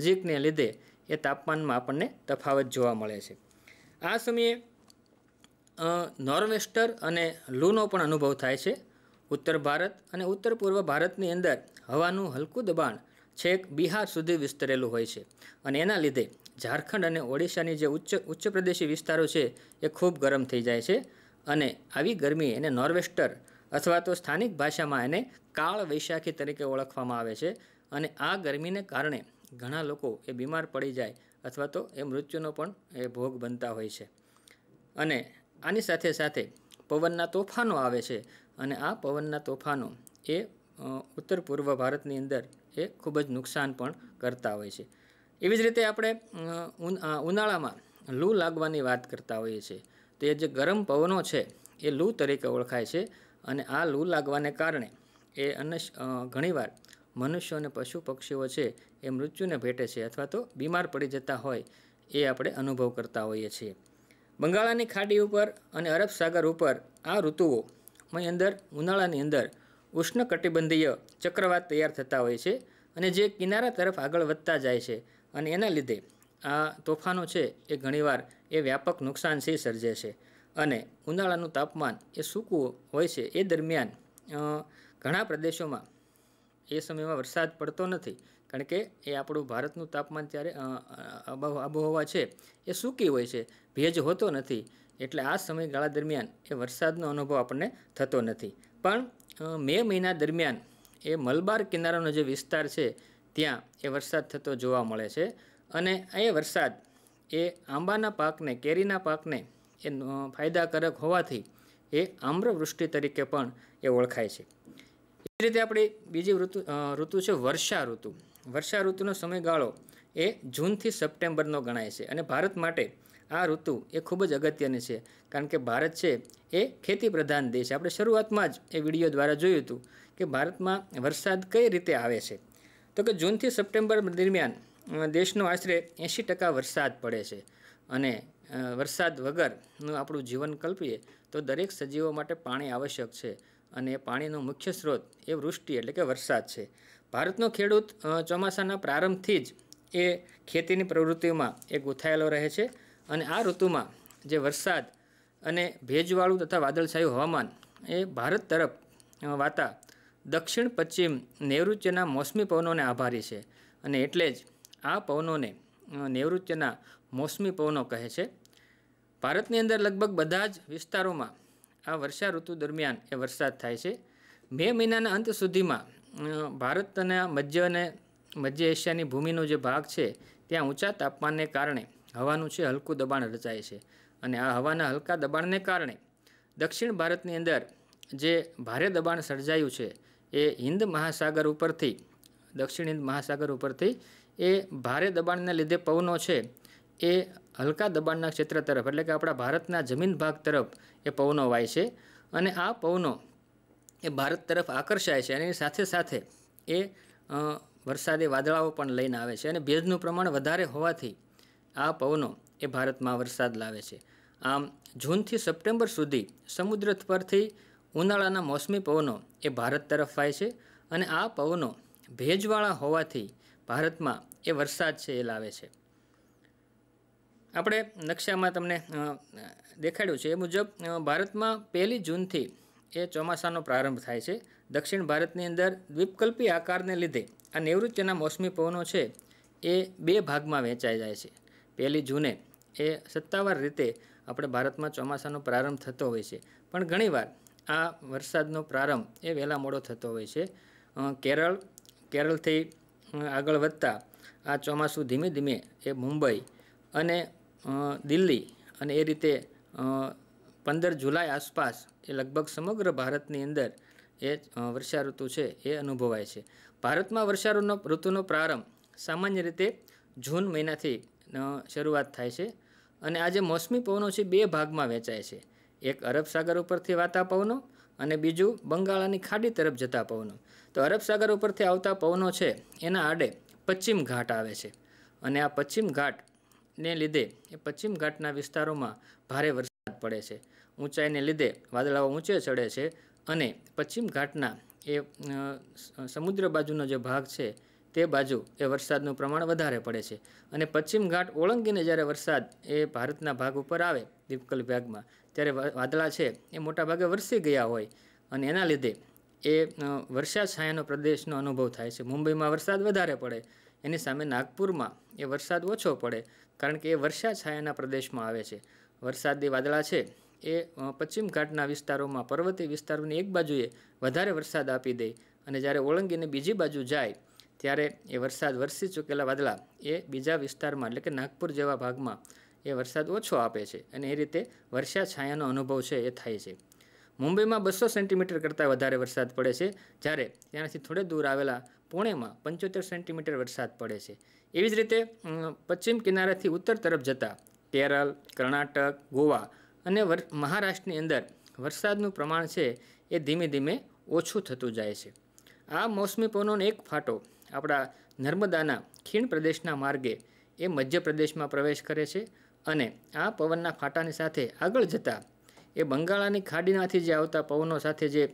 નજીકને લીધે એ તાપમાનમાં આપણને તફાવત જોવા મળે છે આ સમયે નોર્વેસ્ટર અને લૂનો પણ અનુભવ થાય છે ઉત્તર ભારત અને ઉત્તર પૂર્વ ભારતની અંદર હવાનું હલકું દબાણ છેક બિહાર સુધી વિસ્તરેલું હોય છે અને એના લીધે ઝારખંડ અને ઓડિશાની જે ઉચ્ચ ઉચ્ચ પ્રદેશી વિસ્તારો છે એ ખૂબ ગરમ થઈ જાય છે અને આવી ગરમી એને નોર્વેસ્ટર અથવા તો સ્થાનિક ભાષામાં એને કાળ વૈશાખી તરીકે ઓળખવામાં આવે છે અને આ ગરમીને કારણે ઘણા લોકો એ બીમાર પડી જાય અથવા તો એ મૃત્યુનો પણ એ ભોગ બનતા હોય છે અને આની સાથે સાથે પવનના તોફાનો આવે છે અને આ પવનના તોફાનો એ ઉત્તર પૂર્વ ભારતની અંદર એ ખૂબ જ નુકસાન પણ કરતા હોય છે એવી જ રીતે આપણે ઉનાળામાં લૂ લાગવાની વાત કરતા હોઈએ છીએ તો એ જે ગરમ પવનો છે એ લૂ તરીકે ઓળખાય છે અને આ લૂ લાગવાને કારણે એ અન્ય ઘણીવાર મનુષ્યો અને પશુ પક્ષીઓ છે એ મૃત્યુને ભેટે છે અથવા તો બીમાર પડી જતા હોય એ આપણે અનુભવ કરતા હોઈએ છીએ બંગાળાની ખાડી ઉપર અને અરબ સાગર ઉપર આ ઋતુઓની અંદર ઉનાળાની અંદર ઉષ્ણકટિબંધીય ચક્રવાત તૈયાર થતા હોય છે અને જે કિનારા તરફ આગળ વધતા જાય છે અને એના લીધે આ તોફાનો છે એ ઘણીવાર એ વ્યાપક નુકસાન સર્જે છે અને ઉનાળાનું તાપમાન એ સૂકું હોય છે એ દરમિયાન ઘણા પ્રદેશોમાં એ સમયમાં વરસાદ પડતો નથી કારણ કે એ આપણું ભારતનું તાપમાન ત્યારે આબોહવા છે એ સૂકી હોય છે ભેજ હોતો નથી એટલે આ સમયગાળા દરમિયાન એ વરસાદનો અનુભવ આપણને થતો નથી પણ મે મહિના દરમિયાન એ મલબાર કિનારાનો જે વિસ્તાર છે ત્યાં એ વરસાદ થતો જોવા મળે છે અને એ વરસાદ એ આંબાના પાકને કેરીના પાકને એ ફાયદાકારક હોવાથી એ આમ્રવૃષ્ટિ તરીકે પણ એ ઓળખાય છે એ રીતે આપણે બીજી ઋતુ ઋતુ છે વર્ષા ઋતુ વર્ષા ઋતુનો સમયગાળો એ જૂનથી સપ્ટેમ્બરનો ગણાય છે અને ભારત માટે આ ઋતુ એ ખૂબ જ અગત્યની છે કારણ કે ભારત છે એ ખેતી પ્રધાન દેશ આપણે શરૂઆતમાં જ એ વિડીયો દ્વારા જોયું હતું કે ભારતમાં વરસાદ કઈ રીતે આવે છે તો કે જૂનથી સપ્ટેમ્બર દરમિયાન દેશનો આશરે એંશી ટકા વરસાદ પડે છે અને વરસાદ વગરનું આપણું જીવન કલ્પીએ તો દરેક સજીવો માટે પાણી આવશ્યક છે અને પાણીનો મુખ્ય સ્ત્રોત એ વૃષ્ટિ એટલે કે વરસાદ છે ભારતનો ખેડૂત ચોમાસાના પ્રારંભથી જ એ ખેતીની પ્રવૃત્તિમાં એ ગૂંથાયેલો રહે છે અને આ ઋતુમાં જે વરસાદ અને ભેજવાળું તથા વાદળછાયું હવામાન એ ભારત તરફ વાતા દક્ષિણ પશ્ચિમ નૈઋત્યના મોસમી પવનોને આભારી છે અને એટલે જ આ પવનોને નૈઋત્યના મોસમી પવનો કહે છે ભારતની અંદર લગભગ બધા જ વિસ્તારોમાં આ વર્ષા ઋતુ દરમિયાન એ વરસાદ થાય છે મે મહિનાના અંત સુધીમાં ભારત અને મધ્ય અને મધ્ય એશિયાની ભૂમિનો જે ભાગ છે ત્યાં ઊંચા તાપમાનને કારણે હવાનું છે હલકું દબાણ રચાય છે અને આ હવાના હલકા દબાણને કારણે દક્ષિણ ભારતની અંદર જે ભારે દબાણ સર્જાયું છે એ હિન્દ મહાસાગર ઉપરથી દક્ષિણ હિન્દ મહાસાગર ઉપરથી એ ભારે દબાણના લીધે પવનો છે એ હલકા દબાણના ક્ષેત્ર તરફ એટલે કે આપણા ભારતના જમીન ભાગ તરફ એ પવનો વાય છે અને આ પવનો એ ભારત તરફ આકર્ષાય છે અને સાથે સાથે એ વરસાદી વાદળાઓ પણ લઈને આવે છે અને ભેજનું પ્રમાણ વધારે હોવાથી આ પવનો એ ભારતમાં વરસાદ લાવે છે આમ જૂનથી સપ્ટેમ્બર સુધી સમુદ્ર પરથી ઉનાળાના મોસમી પવનો એ ભારત તરફ વાય છે અને આ પવનો ભેજવાળા હોવાથી ભારતમાં એ વરસાદ છે એ લાવે છે આપણે નકશામાં તમને દેખાડ્યું છે એ મુજબ ભારતમાં પહેલી જૂનથી એ ચોમાસાનો પ્રારંભ થાય છે દક્ષિણ ભારતની અંદર દ્વીપકલ્પી આકારને લીધે આ નૈઋત્યના મોસમી પવનો છે એ બે ભાગમાં વહેંચાઈ જાય છે પહેલી જૂને એ સત્તાવાર રીતે આપણે ભારતમાં ચોમાસાનો પ્રારંભ થતો હોય છે પણ ઘણીવાર આ વરસાદનો પ્રારંભ એ વહેલા મોડો થતો હોય છે કેરળ કેરળથી આગળ વધતા આ ચોમાસું ધીમે ધીમે એ મુંબઈ અને દિલ્હી અને એ રીતે પંદર જુલાઈ આસપાસ એ લગભગ સમગ્ર ભારતની અંદર એ વર્ષા ઋતુ છે એ અનુભવાય છે ભારતમાં વર્ષા ઋતુનો પ્રારંભ સામાન્ય રીતે જૂન મહિનાથી શરૂઆત થાય છે અને આજે મોસમી પવનો છે બે ભાગમાં વહેંચાય છે એક અરબ સાગર ઉપરથી વાતા પવનો અને બીજું બંગાળાની ખાડી તરફ જતા પવનો તો અરબ સાગર ઉપરથી આવતા પવનો છે એના આડે પશ્ચિમ ઘાટ આવે છે અને આ પશ્ચિમ ઘાટને લીધે એ પશ્ચિમ ઘાટના વિસ્તારોમાં ભારે વરસાદ પડે છે ઊંચાઈને લીધે વાદળાઓ ઊંચે ચડે છે અને પશ્ચિમ ઘાટના એ સમુદ્ર બાજુનો જે ભાગ છે તે બાજુ એ વરસાદનું પ્રમાણ વધારે પડે છે અને પશ્ચિમ ઘાટ ઓળંગીને જ્યારે વરસાદ એ ભારતના ભાગ ઉપર આવે દીપકલ ભાગમાં ત્યારે વાદળા છે એ મોટાભાગે વરસી ગયા હોય અને એના લીધે એ વર્ષા છાયાનો પ્રદેશનો અનુભવ થાય છે મુંબઈમાં વરસાદ વધારે પડે એની સામે નાગપુરમાં એ વરસાદ ઓછો પડે કારણ કે એ વર્ષા છાયાના પ્રદેશમાં આવે છે વરસાદી વાદળા છે એ પશ્ચિમ ઘાટના વિસ્તારોમાં પર્વતીય વિસ્તારોની એક બાજુએ વધારે વરસાદ આપી દે અને જ્યારે ઓળંગીને બીજી બાજુ જાય ત્યારે એ વરસાદ વરસી ચૂકેલા વાદળા એ બીજા વિસ્તારમાં એટલે કે નાગપુર જેવા ભાગમાં એ વરસાદ ઓછો આપે છે અને એ રીતે વર્ષા છાયાનો અનુભવ છે એ થાય છે મુંબઈમાં બસો સેન્ટીમીટર કરતાં વધારે વરસાદ પડે છે જ્યારે ત્યાંથી થોડે દૂર આવેલા પુણેમાં પંચોતેર સેન્ટીમીટર વરસાદ પડે છે એવી જ રીતે પશ્ચિમ કિનારાથી ઉત્તર તરફ જતા કેરળ કર્ણાટક ગોવા અને મહારાષ્ટ્રની અંદર વરસાદનું પ્રમાણ છે એ ધીમે ધીમે ઓછું થતું જાય છે આ મોસમી પવનોનો એક ફાટો આપણા નર્મદાના ખીણ પ્રદેશના માર્ગે એ મધ્યપ્રદેશમાં પ્રવેશ કરે છે અને આ પવનના ફાટાની સાથે આગળ જતાં એ બંગાળાની ખાડીમાંથી જે આવતા પવનો સાથે જે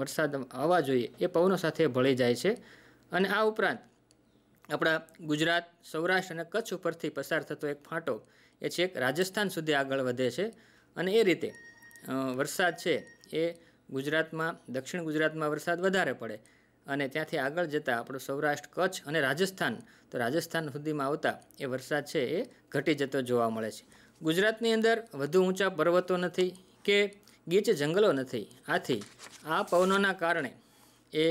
વરસાદ આવવા જોઈએ એ પવનો સાથે ભળી જાય છે અને આ ઉપરાંત આપણા ગુજરાત સૌરાષ્ટ્ર અને કચ્છ ઉપરથી પસાર થતો એક ફાંટો એ છેક રાજસ્થાન સુધી આગળ વધે છે અને એ રીતે વરસાદ છે એ ગુજરાતમાં દક્ષિણ ગુજરાતમાં વરસાદ વધારે પડે અને ત્યાંથી આગળ જતાં આપણું સૌરાષ્ટ્ર કચ્છ અને રાજસ્થાન તો રાજસ્થાન સુધીમાં આવતા એ વરસાદ છે એ ઘટી જતો જોવા મળે છે ગુજરાતની અંદર વધુ ઊંચા પર્વતો નથી કે ગીચ જંગલો નથી આથી આ પવનોના કારણે એ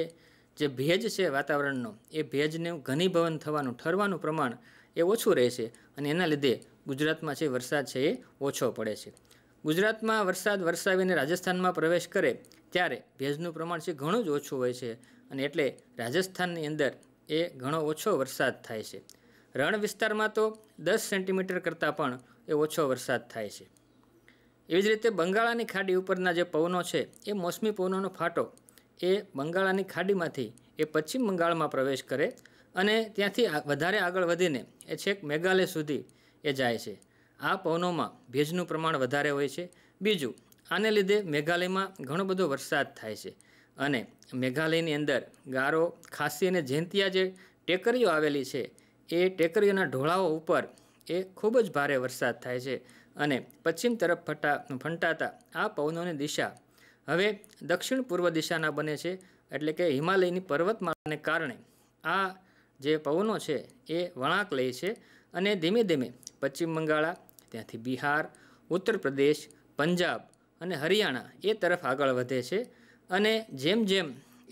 જે ભેજ છે વાતાવરણનો એ ભેજને ઘનીભવન થવાનું ઠરવાનું પ્રમાણ એ ઓછું રહેશે અને એના લીધે ગુજરાતમાં છે વરસાદ છે એ ઓછો પડે છે ગુજરાતમાં વરસાદ વરસાવીને રાજસ્થાનમાં પ્રવેશ કરે ત્યારે ભેજનું પ્રમાણ છે ઘણું જ ઓછું હોય છે અને એટલે રાજસ્થાનની અંદર એ ઘણો ઓછો વરસાદ થાય છે રણ વિસ્તારમાં તો દસ સેન્ટીમીટર કરતાં પણ એ ઓછો વરસાદ થાય છે એવી જ રીતે બંગાળાની ખાડી ઉપરના જે પવનો છે એ મોસમી પવનોનો ફાટો એ બંગાળાની ખાડીમાંથી એ પશ્ચિમ બંગાળમાં પ્રવેશ કરે અને ત્યાંથી વધારે આગળ વધીને એ છેક મેઘાલય સુધી એ જાય છે આ પવનોમાં ભેજનું પ્રમાણ વધારે હોય છે બીજું આને લીધે મેઘાલયમાં ઘણો બધો વરસાદ થાય છે અને મેઘાલયની અંદર ગારો ખાંસી અને જૈંતિયા જે ટેકરીઓ આવેલી છે એ ટેકરીઓના ઢોળાવો ઉપર એ ખૂબ જ ભારે વરસાદ થાય છે અને પશ્ચિમ તરફ ફટા ફંટાતા આ પવનોની દિશા હવે દક્ષિણ પૂર્વ દિશાના બને છે એટલે કે હિમાલયની પર્વતમાળાને કારણે આ જે પવનો છે એ વળાંક લે છે અને ધીમે ધીમે પશ્ચિમ બંગાળા ત્યાંથી બિહાર ઉત્તર પ્રદેશ પંજાબ અને હરિયાણા એ તરફ આગળ વધે છે અને જેમ જેમ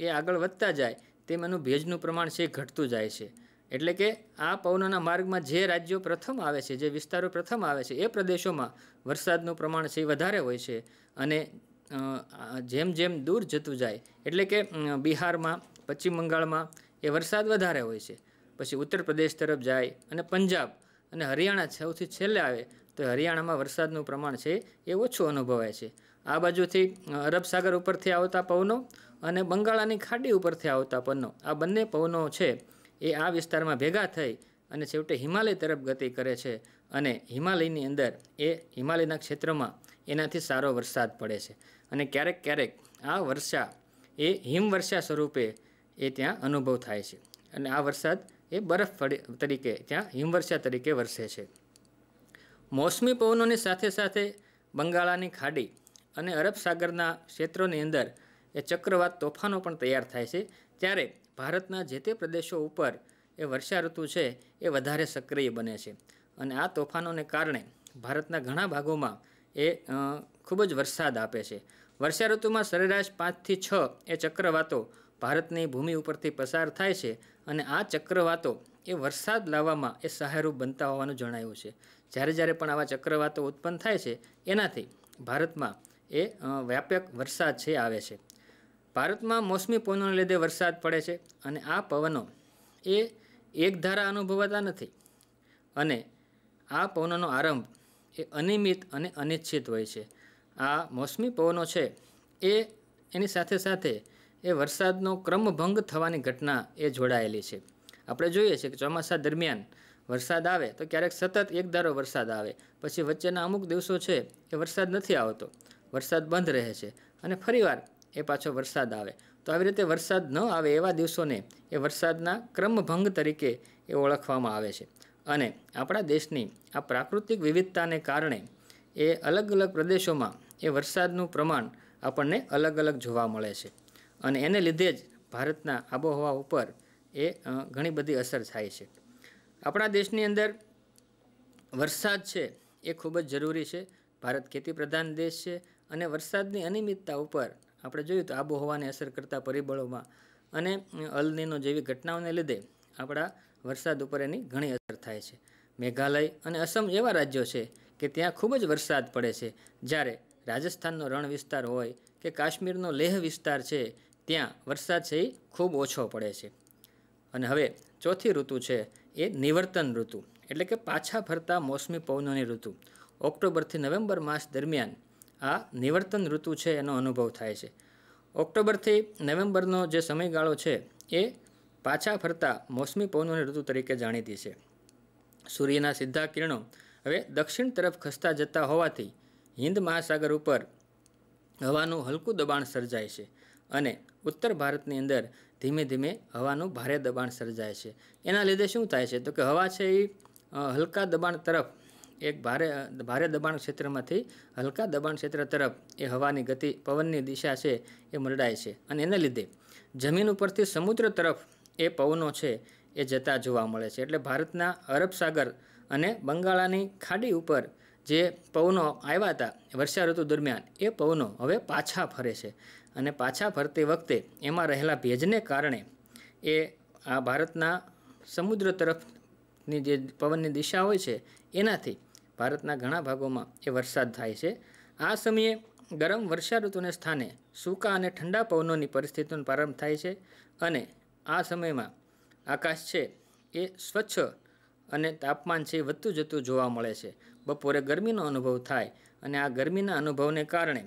એ આગળ વધતા જાય તેમ એનું ભેજનું પ્રમાણ છે ઘટતું જાય છે એટલે કે આ પવનોના માર્ગમાં જે રાજ્યો પ્રથમ આવે છે જે વિસ્તારો પ્રથમ આવે છે એ પ્રદેશોમાં વરસાદનું પ્રમાણ છે વધારે હોય છે અને જેમ જેમ દૂર જતું જાય એટલે કે બિહારમાં પશ્ચિમ બંગાળમાં એ વરસાદ વધારે હોય છે પછી ઉત્તર પ્રદેશ તરફ જાય અને પંજાબ અને હરિયાણા સૌથી છેલ્લે આવે તો હરિયાણામાં વરસાદનું પ્રમાણ છે એ ઓછું અનુભવાય છે આ બાજુથી અરબ સાગર ઉપરથી આવતા પવનો અને બંગાળાની ખાડી ઉપરથી આવતા પવનો આ બંને પવનો છે એ આ વિસ્તારમાં ભેગા થઈ અને છેવટે હિમાલય તરફ ગતિ કરે છે અને હિમાલયની અંદર એ હિમાલયના ક્ષેત્રમાં એનાથી સારો વરસાદ પડે છે અને ક્યારેક ક્યારેક આ વર્ષા એ હિમવર્ષા સ્વરૂપે એ ત્યાં અનુભવ થાય છે અને આ વરસાદ એ બરફ તરીકે ત્યાં હિમવર્ષા તરીકે વરસે છે મોસમી પવનોની સાથે સાથે બંગાળાની ખાડી અને અરબ સાગરના ક્ષેત્રોની અંદર એ ચક્રવાત તોફાનો પણ તૈયાર થાય છે ત્યારે ભારતના જે તે પ્રદેશો ઉપર એ વર્ષા ઋતુ છે એ વધારે સક્રિય બને છે અને આ તોફાનોને કારણે ભારતના ઘણા ભાગોમાં એ ખૂબ જ વરસાદ આપે છે વર્ષા ઋતુમાં સરેરાશ પાંચથી છ એ ચક્રવાતો ભારતની ભૂમિ ઉપરથી પસાર થાય છે અને આ ચક્રવાતો એ વરસાદ લાવવામાં એ સહાયરૂપ બનતા હોવાનું જણાયું છે જ્યારે જ્યારે પણ આવા ચક્રવાતો ઉત્પન્ન થાય છે એનાથી ભારતમાં એ વ્યાપક વરસાદ છે આવે છે ભારતમાં મોસમી પવનોને લીધે વરસાદ પડે છે અને આ પવનો એ એક ધારા અનુભવાતા નથી અને આ પવનોનો આરંભ એ અનિયમિત અને અનિચ્છિત હોય છે આ મોસમી પવનો છે એ એની સાથે સાથે એ વરસાદનો ક્રમભંગ થવાની ઘટના એ જોડાયેલી છે આપણે જોઈએ છીએ કે ચોમાસા દરમિયાન વરસાદ આવે તો ક્યારેક સતત એક વરસાદ આવે પછી વચ્ચેના અમુક દિવસો છે એ વરસાદ નથી આવતો વરસાદ બંધ રહે છે અને ફરીવાર એ પાછો વરસાદ આવે તો આવી રીતે વરસાદ ન આવે એવા દિવસોને એ વરસાદના ક્રમભંગ તરીકે એ ઓળખવામાં આવે છે અને આપણા દેશની આ પ્રાકૃતિક વિવિધતાને કારણે એ અલગ અલગ પ્રદેશોમાં એ વરસાદનું પ્રમાણ આપણને અલગ અલગ જોવા મળે છે અને એને લીધે જ ભારતના આબોહવા ઉપર એ ઘણી બધી અસર થાય છે આપણા દેશની અંદર વરસાદ છે એ ખૂબ જ જરૂરી છે ભારત ખેતી પ્રધાન દેશ છે અને વરસાદની અનિયમિતતા ઉપર આપણે જોયું તો આબોહવાને અસર કરતા પરિબળોમાં અને અલનીનો જેવી ઘટનાઓને લીધે આપણા વરસાદ ઉપર એની ઘણી અસર થાય છે મેઘાલય અને અસમ એવા રાજ્યો છે કે ત્યાં ખૂબ જ વરસાદ પડે છે જ્યારે રાજસ્થાનનો રણ વિસ્તાર હોય કે કાશ્મીરનો લેહ વિસ્તાર છે ત્યાં વરસાદ છે એ ખૂબ ઓછો પડે છે અને હવે ચોથી ઋતુ છે એ નિવર્તન ઋતુ એટલે કે પાછા ફરતા મોસમી પવનોની ઋતુ ઓક્ટોબરથી નવેમ્બર માસ દરમિયાન આ નિવર્તન ઋતુ છે એનો અનુભવ થાય છે ઓક્ટોબરથી નવેમ્બરનો જે સમયગાળો છે એ પાછા ફરતા મોસમી પવનોની ઋતુ તરીકે જાણીતી છે સૂર્યના સીધા કિરણો હવે દક્ષિણ તરફ ખસતા જતા હોવાથી હિન્દ મહાસાગર ઉપર હવાનું હલકું દબાણ સર્જાય છે અને ઉત્તર ભારતની અંદર ધીમે ધીમે હવાનું ભારે દબાણ સર્જાય છે એના લીધે શું થાય છે તો કે હવા છે એ હલકા દબાણ તરફ એક ભારે ભારે દબાણ ક્ષેત્રમાંથી હલકા દબાણ ક્ષેત્ર તરફ એ હવાની ગતિ પવનની દિશા છે એ મરડાય છે અને એના લીધે જમીન ઉપરથી સમુદ્ર તરફ એ પવનો છે એ જતા જોવા મળે છે એટલે ભારતના અરબ સાગર અને બંગાળાની ખાડી ઉપર જે પવનો આવ્યા હતા વર્ષા ઋતુ દરમિયાન એ પવનો હવે પાછા ફરે છે અને પાછા ફરતી વખતે એમાં રહેલા ભેજને કારણે એ આ ભારતના સમુદ્ર તરફની જે પવનની દિશા હોય છે એનાથી ભારતના ઘણા ભાગોમાં એ વરસાદ થાય છે આ સમયે ગરમ વર્ષા ઋતુને સ્થાને સૂકા અને ઠંડા પવનોની પરિસ્થિતિનો પ્રારંભ થાય છે અને આ સમયમાં આકાશ છે એ સ્વચ્છ અને તાપમાન છે એ વધતું જતું જોવા મળે છે બપોરે ગરમીનો અનુભવ થાય અને આ ગરમીના અનુભવને કારણે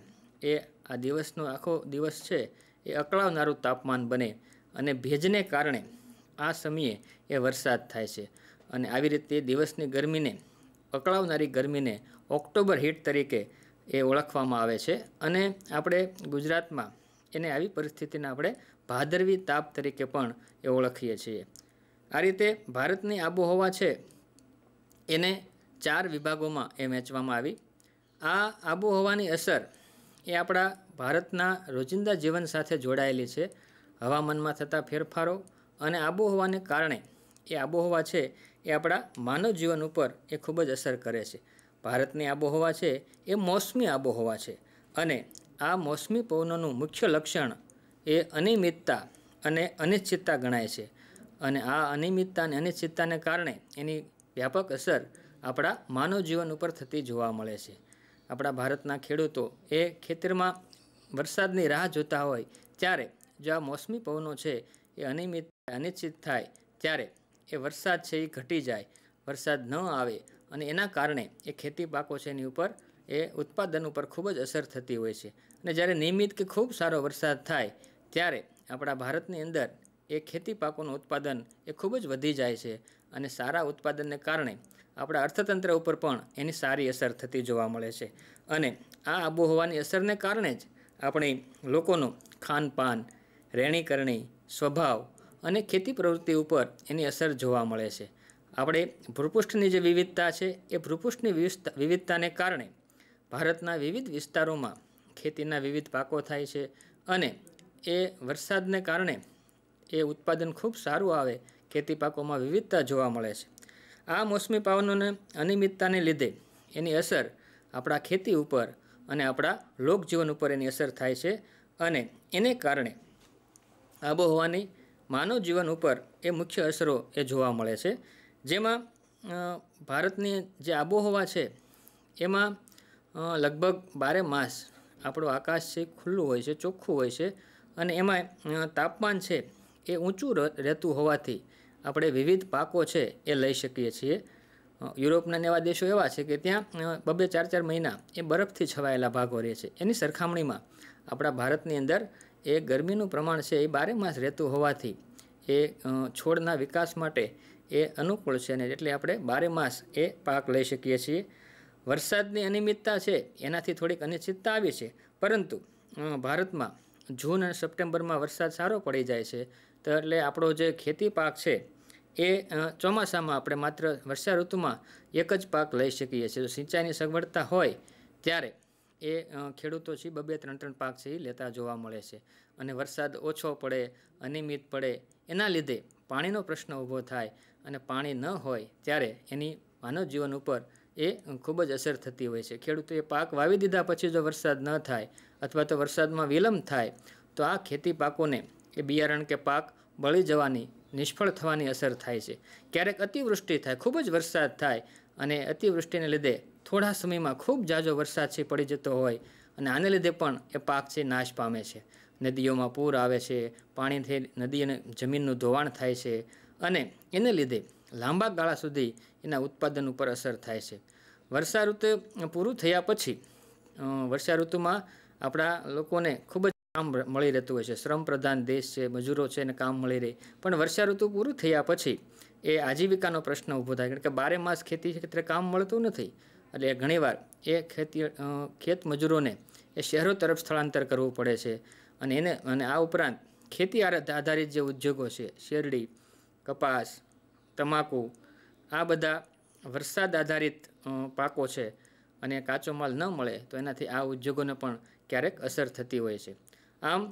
એ આ દિવસનો આખો દિવસ છે એ અકળાવનારું તાપમાન બને અને ભેજને કારણે આ સમયે એ વરસાદ થાય છે અને આવી રીતે દિવસની ગરમીને અકળાવનારી ગરમીને ઓક્ટોબર હીટ તરીકે એ ઓળખવામાં આવે છે અને આપણે ગુજરાતમાં એને આવી પરિસ્થિતિને આપણે ભાદરવી તાપ તરીકે પણ એ ઓળખીએ છીએ આ રીતે ભારતની આબોહવા છે એને ચાર વિભાગોમાં એ વહેંચવામાં આવી આ આબોહવાની અસર એ આપણા ભારતના રોજિંદા જીવન સાથે જોડાયેલી છે હવામાનમાં થતા ફેરફારો અને આબોહવાને કારણે એ આબોહવા છે એ આપણા માનવ જીવન ઉપર એ ખૂબ જ અસર કરે છે ભારતની આબોહવા છે એ મોસમી આબોહવા છે અને આ મોસમી પવનોનું મુખ્ય લક્ષણ એ અનિયમિતતા અને અનિશ્ચિતતા ગણાય છે અને આ અનિયમિતતા અને અનિશ્ચિતતાને કારણે એની વ્યાપક અસર આપણા માનવ જીવન ઉપર થતી જોવા મળે છે આપણા ભારતના ખેડૂતો એ ખેતરમાં વરસાદની રાહ જોતા હોય ત્યારે જો આ મોસમી પવનો છે એ અનિયમિત અનિશ્ચિત થાય ત્યારે એ વરસાદ છે એ ઘટી જાય વરસાદ ન આવે અને એના કારણે એ ખેતી પાકો છે એની ઉપર એ ઉત્પાદન ઉપર ખૂબ જ અસર થતી હોય છે અને જ્યારે નિયમિત કે ખૂબ સારો વરસાદ થાય ત્યારે આપણા ભારતની અંદર એ ખેતી પાકોનું ઉત્પાદન એ ખૂબ જ વધી જાય છે અને સારા ઉત્પાદનને કારણે આપણા અર્થતંત્ર ઉપર પણ એની સારી અસર થતી જોવા મળે છે અને આ આબોહવાની અસરને કારણે જ આપણે લોકોનું ખાનપાન રહેણીકરણી સ્વભાવ અને ખેતી પ્રવૃત્તિ ઉપર એની અસર જોવા મળે છે આપણે ભૂપૃષ્ઠની જે વિવિધતા છે એ ભૂપૃષ્ઠની વિવિધતાને કારણે ભારતના વિવિધ વિસ્તારોમાં ખેતીના વિવિધ પાકો થાય છે અને એ વરસાદને કારણે એ ઉત્પાદન ખૂબ સારું આવે ખેતી પાકોમાં વિવિધતા જોવા મળે છે આ મોસમી પાવનોને અનિયમિતતાને લીધે એની અસર આપણા ખેતી ઉપર અને આપણા લોકજીવન ઉપર એની અસર થાય છે અને એને કારણે આબોહવાની માનવ જીવન ઉપર એ મુખ્ય અસરો એ જોવા મળે છે જેમાં ભારતની જે આબોહવા છે એમાં લગભગ બારે માસ આપણો આકાશ છે ખુલ્લું હોય છે ચોખ્ખું હોય છે અને એમાં તાપમાન છે એ ઊંચું રહેતું હોવાથી આપણે વિવિધ પાકો છે એ લઈ શકીએ છીએ યુરોપના એવા દેશો એવા છે કે ત્યાં બબે ચાર ચાર મહિના એ બરફથી છવાયેલા ભાગો રહે છે એની સરખામણીમાં આપણા ભારતની અંદર એ ગરમીનું પ્રમાણ છે એ બારે માસ રહેતું હોવાથી એ છોડના વિકાસ માટે એ અનુકૂળ છે ને એટલે આપણે બારે માસ એ પાક લઈ શકીએ છીએ વરસાદની અનિયમિતતા છે એનાથી થોડીક અનિશ્ચિતતા આવી છે પરંતુ ભારતમાં જૂન અને સપ્ટેમ્બરમાં વરસાદ સારો પડી જાય છે તો એટલે આપણો જે ખેતી પાક છે એ ચોમાસામાં આપણે માત્ર વર્ષા ઋતુમાં એક જ પાક લઈ શકીએ છીએ જો સિંચાઈની સગવડતા હોય ત્યારે એ ખેડૂતો છે બબે ત્રણ ત્રણ પાક છે એ લેતા જોવા મળે છે અને વરસાદ ઓછો પડે અનિયમિત પડે એના લીધે પાણીનો પ્રશ્ન ઊભો થાય અને પાણી ન હોય ત્યારે એની માનવ જીવન ઉપર એ ખૂબ જ અસર થતી હોય છે ખેડૂતોએ પાક વાવી દીધા પછી જો વરસાદ ન થાય અથવા તો વરસાદમાં વિલંબ થાય તો આ ખેતી પાકોને કે બિયારણ કે પાક બળી જવાની નિષ્ફળ થવાની અસર થાય છે ક્યારેક અતિવૃષ્ટિ થાય ખૂબ જ વરસાદ થાય અને અતિવૃષ્ટિને લીધે થોડા સમયમાં ખૂબ જાજો વરસાદ છે પડી જતો હોય અને આને લીધે પણ એ પાક છે નાશ પામે છે નદીઓમાં પૂર આવે છે પાણીથી નદી અને જમીનનું ધોવાણ થાય છે અને એને લીધે લાંબા ગાળા સુધી એના ઉત્પાદન ઉપર અસર થાય છે વર્ષા ઋતુ પૂરું થયા પછી વર્ષા ઋતુમાં આપણા લોકોને ખૂબ જ કામ મળી રહેતું હોય છે શ્રમ પ્રધાન દેશ છે મજૂરો છે એને કામ મળી રહે પણ વર્ષા ઋતુ પૂરું થયા પછી એ આજીવિકાનો પ્રશ્ન ઊભો થાય કારણ કે બારે માસ ખેતી ક્ષેત્રે કામ મળતું નથી એટલે ઘણીવાર એ ખેતી ખેત મજૂરોને એ શહેરો તરફ સ્થળાંતર કરવું પડે છે અને એને અને આ ઉપરાંત ખેતી આધારિત જે ઉદ્યોગો છે શેરડી કપાસ તમાકુ આ બધા વરસાદ આધારિત પાકો છે અને કાચો માલ ન મળે તો એનાથી આ ઉદ્યોગોને પણ ક્યારેક અસર થતી હોય છે આમ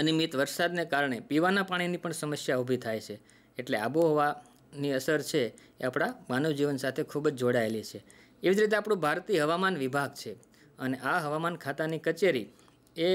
અનિયમિત વરસાદને કારણે પીવાના પાણીની પણ સમસ્યા ઊભી થાય છે એટલે આબોહવાની અસર છે એ આપણા માનવજીવન સાથે ખૂબ જ જોડાયેલી છે એવી જ રીતે આપણું ભારતીય હવામાન વિભાગ છે અને આ હવામાન ખાતાની કચેરી એ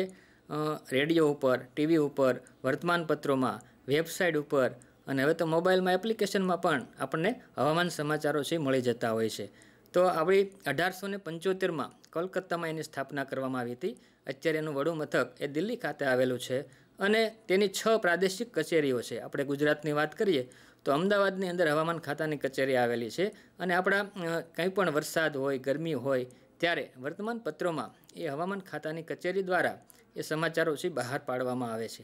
રેડિયો ઉપર ટીવી ઉપર વર્તમાનપત્રોમાં વેબસાઇટ ઉપર અને હવે તો મોબાઈલમાં એપ્લિકેશનમાં પણ આપણને હવામાન સમાચારો છે મળી જતા હોય છે તો આપણી અઢારસો ને પંચોતેરમાં કોલકાતામાં એની સ્થાપના કરવામાં આવી હતી અત્યારે વડું મથક એ દિલ્હી ખાતે આવેલું છે અને તેની છ પ્રાદેશિક કચેરીઓ છે આપણે ગુજરાતની વાત કરીએ તો અમદાવાદની અંદર હવામાન ખાતાની કચેરી આવેલી છે અને આપણા કંઈ પણ વરસાદ હોય ગરમી હોય ત્યારે વર્તમાન પત્રોમાં એ હવામાન ખાતાની કચેરી દ્વારા એ સમાચારો છે બહાર પાડવામાં આવે છે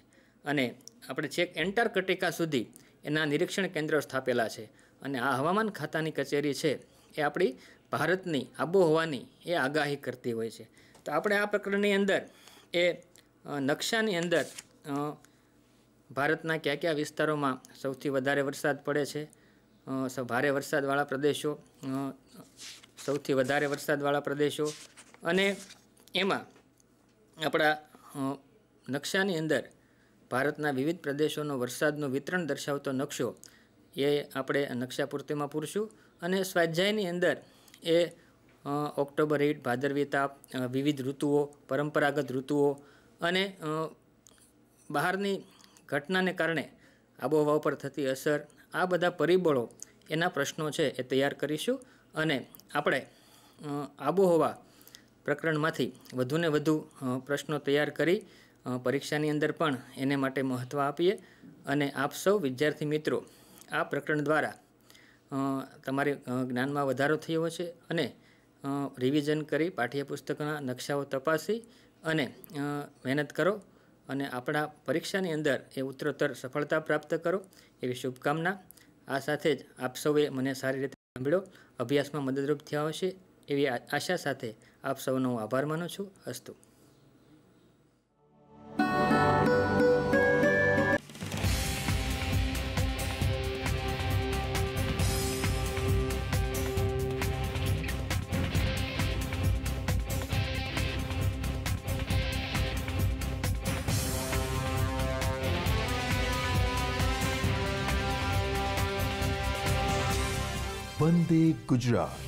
અને આપણે છેક એન્ટાર્કટિકા સુધી એના નિરીક્ષણ કેન્દ્રો સ્થાપેલા છે અને આ હવામાન ખાતાની કચેરી છે એ આપણી ભારતની આબોહવાની એ આગાહી કરતી હોય છે તો આપણે આ પ્રકરણની અંદર એ નકશાની અંદર ભારતના કયા કયા વિસ્તારોમાં સૌથી વધારે વરસાદ પડે છે ભારે વરસાદવાળા પ્રદેશો સૌથી વધારે વરસાદવાળા પ્રદેશો અને એમાં આપણા નકશાની અંદર ભારતના વિવિધ પ્રદેશોનો વરસાદનું વિતરણ દર્શાવતો નકશો એ આપણે નકશા પૂર્તિમાં પૂરશું અને સ્વાધ્યાયની અંદર એ ઓક્ટોબર એઇટ ભાદરવી વિવિધ ઋતુઓ પરંપરાગત ઋતુઓ અને બહારની ઘટનાને કારણે આબોહવા ઉપર થતી અસર આ બધા પરિબળો એના પ્રશ્નો છે એ તૈયાર કરીશું અને આપણે આબોહવા પ્રકરણમાંથી વધુને વધુ પ્રશ્નો તૈયાર કરી પરીક્ષાની અંદર પણ એને માટે મહત્ત્વ આપીએ અને આપ સૌ વિદ્યાર્થી મિત્રો આ પ્રકરણ દ્વારા તમારે જ્ઞાનમાં વધારો થયો છે અને રિવિઝન કરી પાઠ્યપુસ્તકના નકશાઓ તપાસી અને મહેનત કરો અને આપણા પરીક્ષાની અંદર એ ઉત્તરોત્તર સફળતા પ્રાપ્ત કરો એવી શુભકામના આ સાથે જ આપ સૌએ મને સારી રીતે સાંભળ્યો અભ્યાસમાં મદદરૂપ થયા હશે એવી આશા સાથે આપ સૌનો હું આભાર માનું છું અસ્તુ વંદે ગુજરાત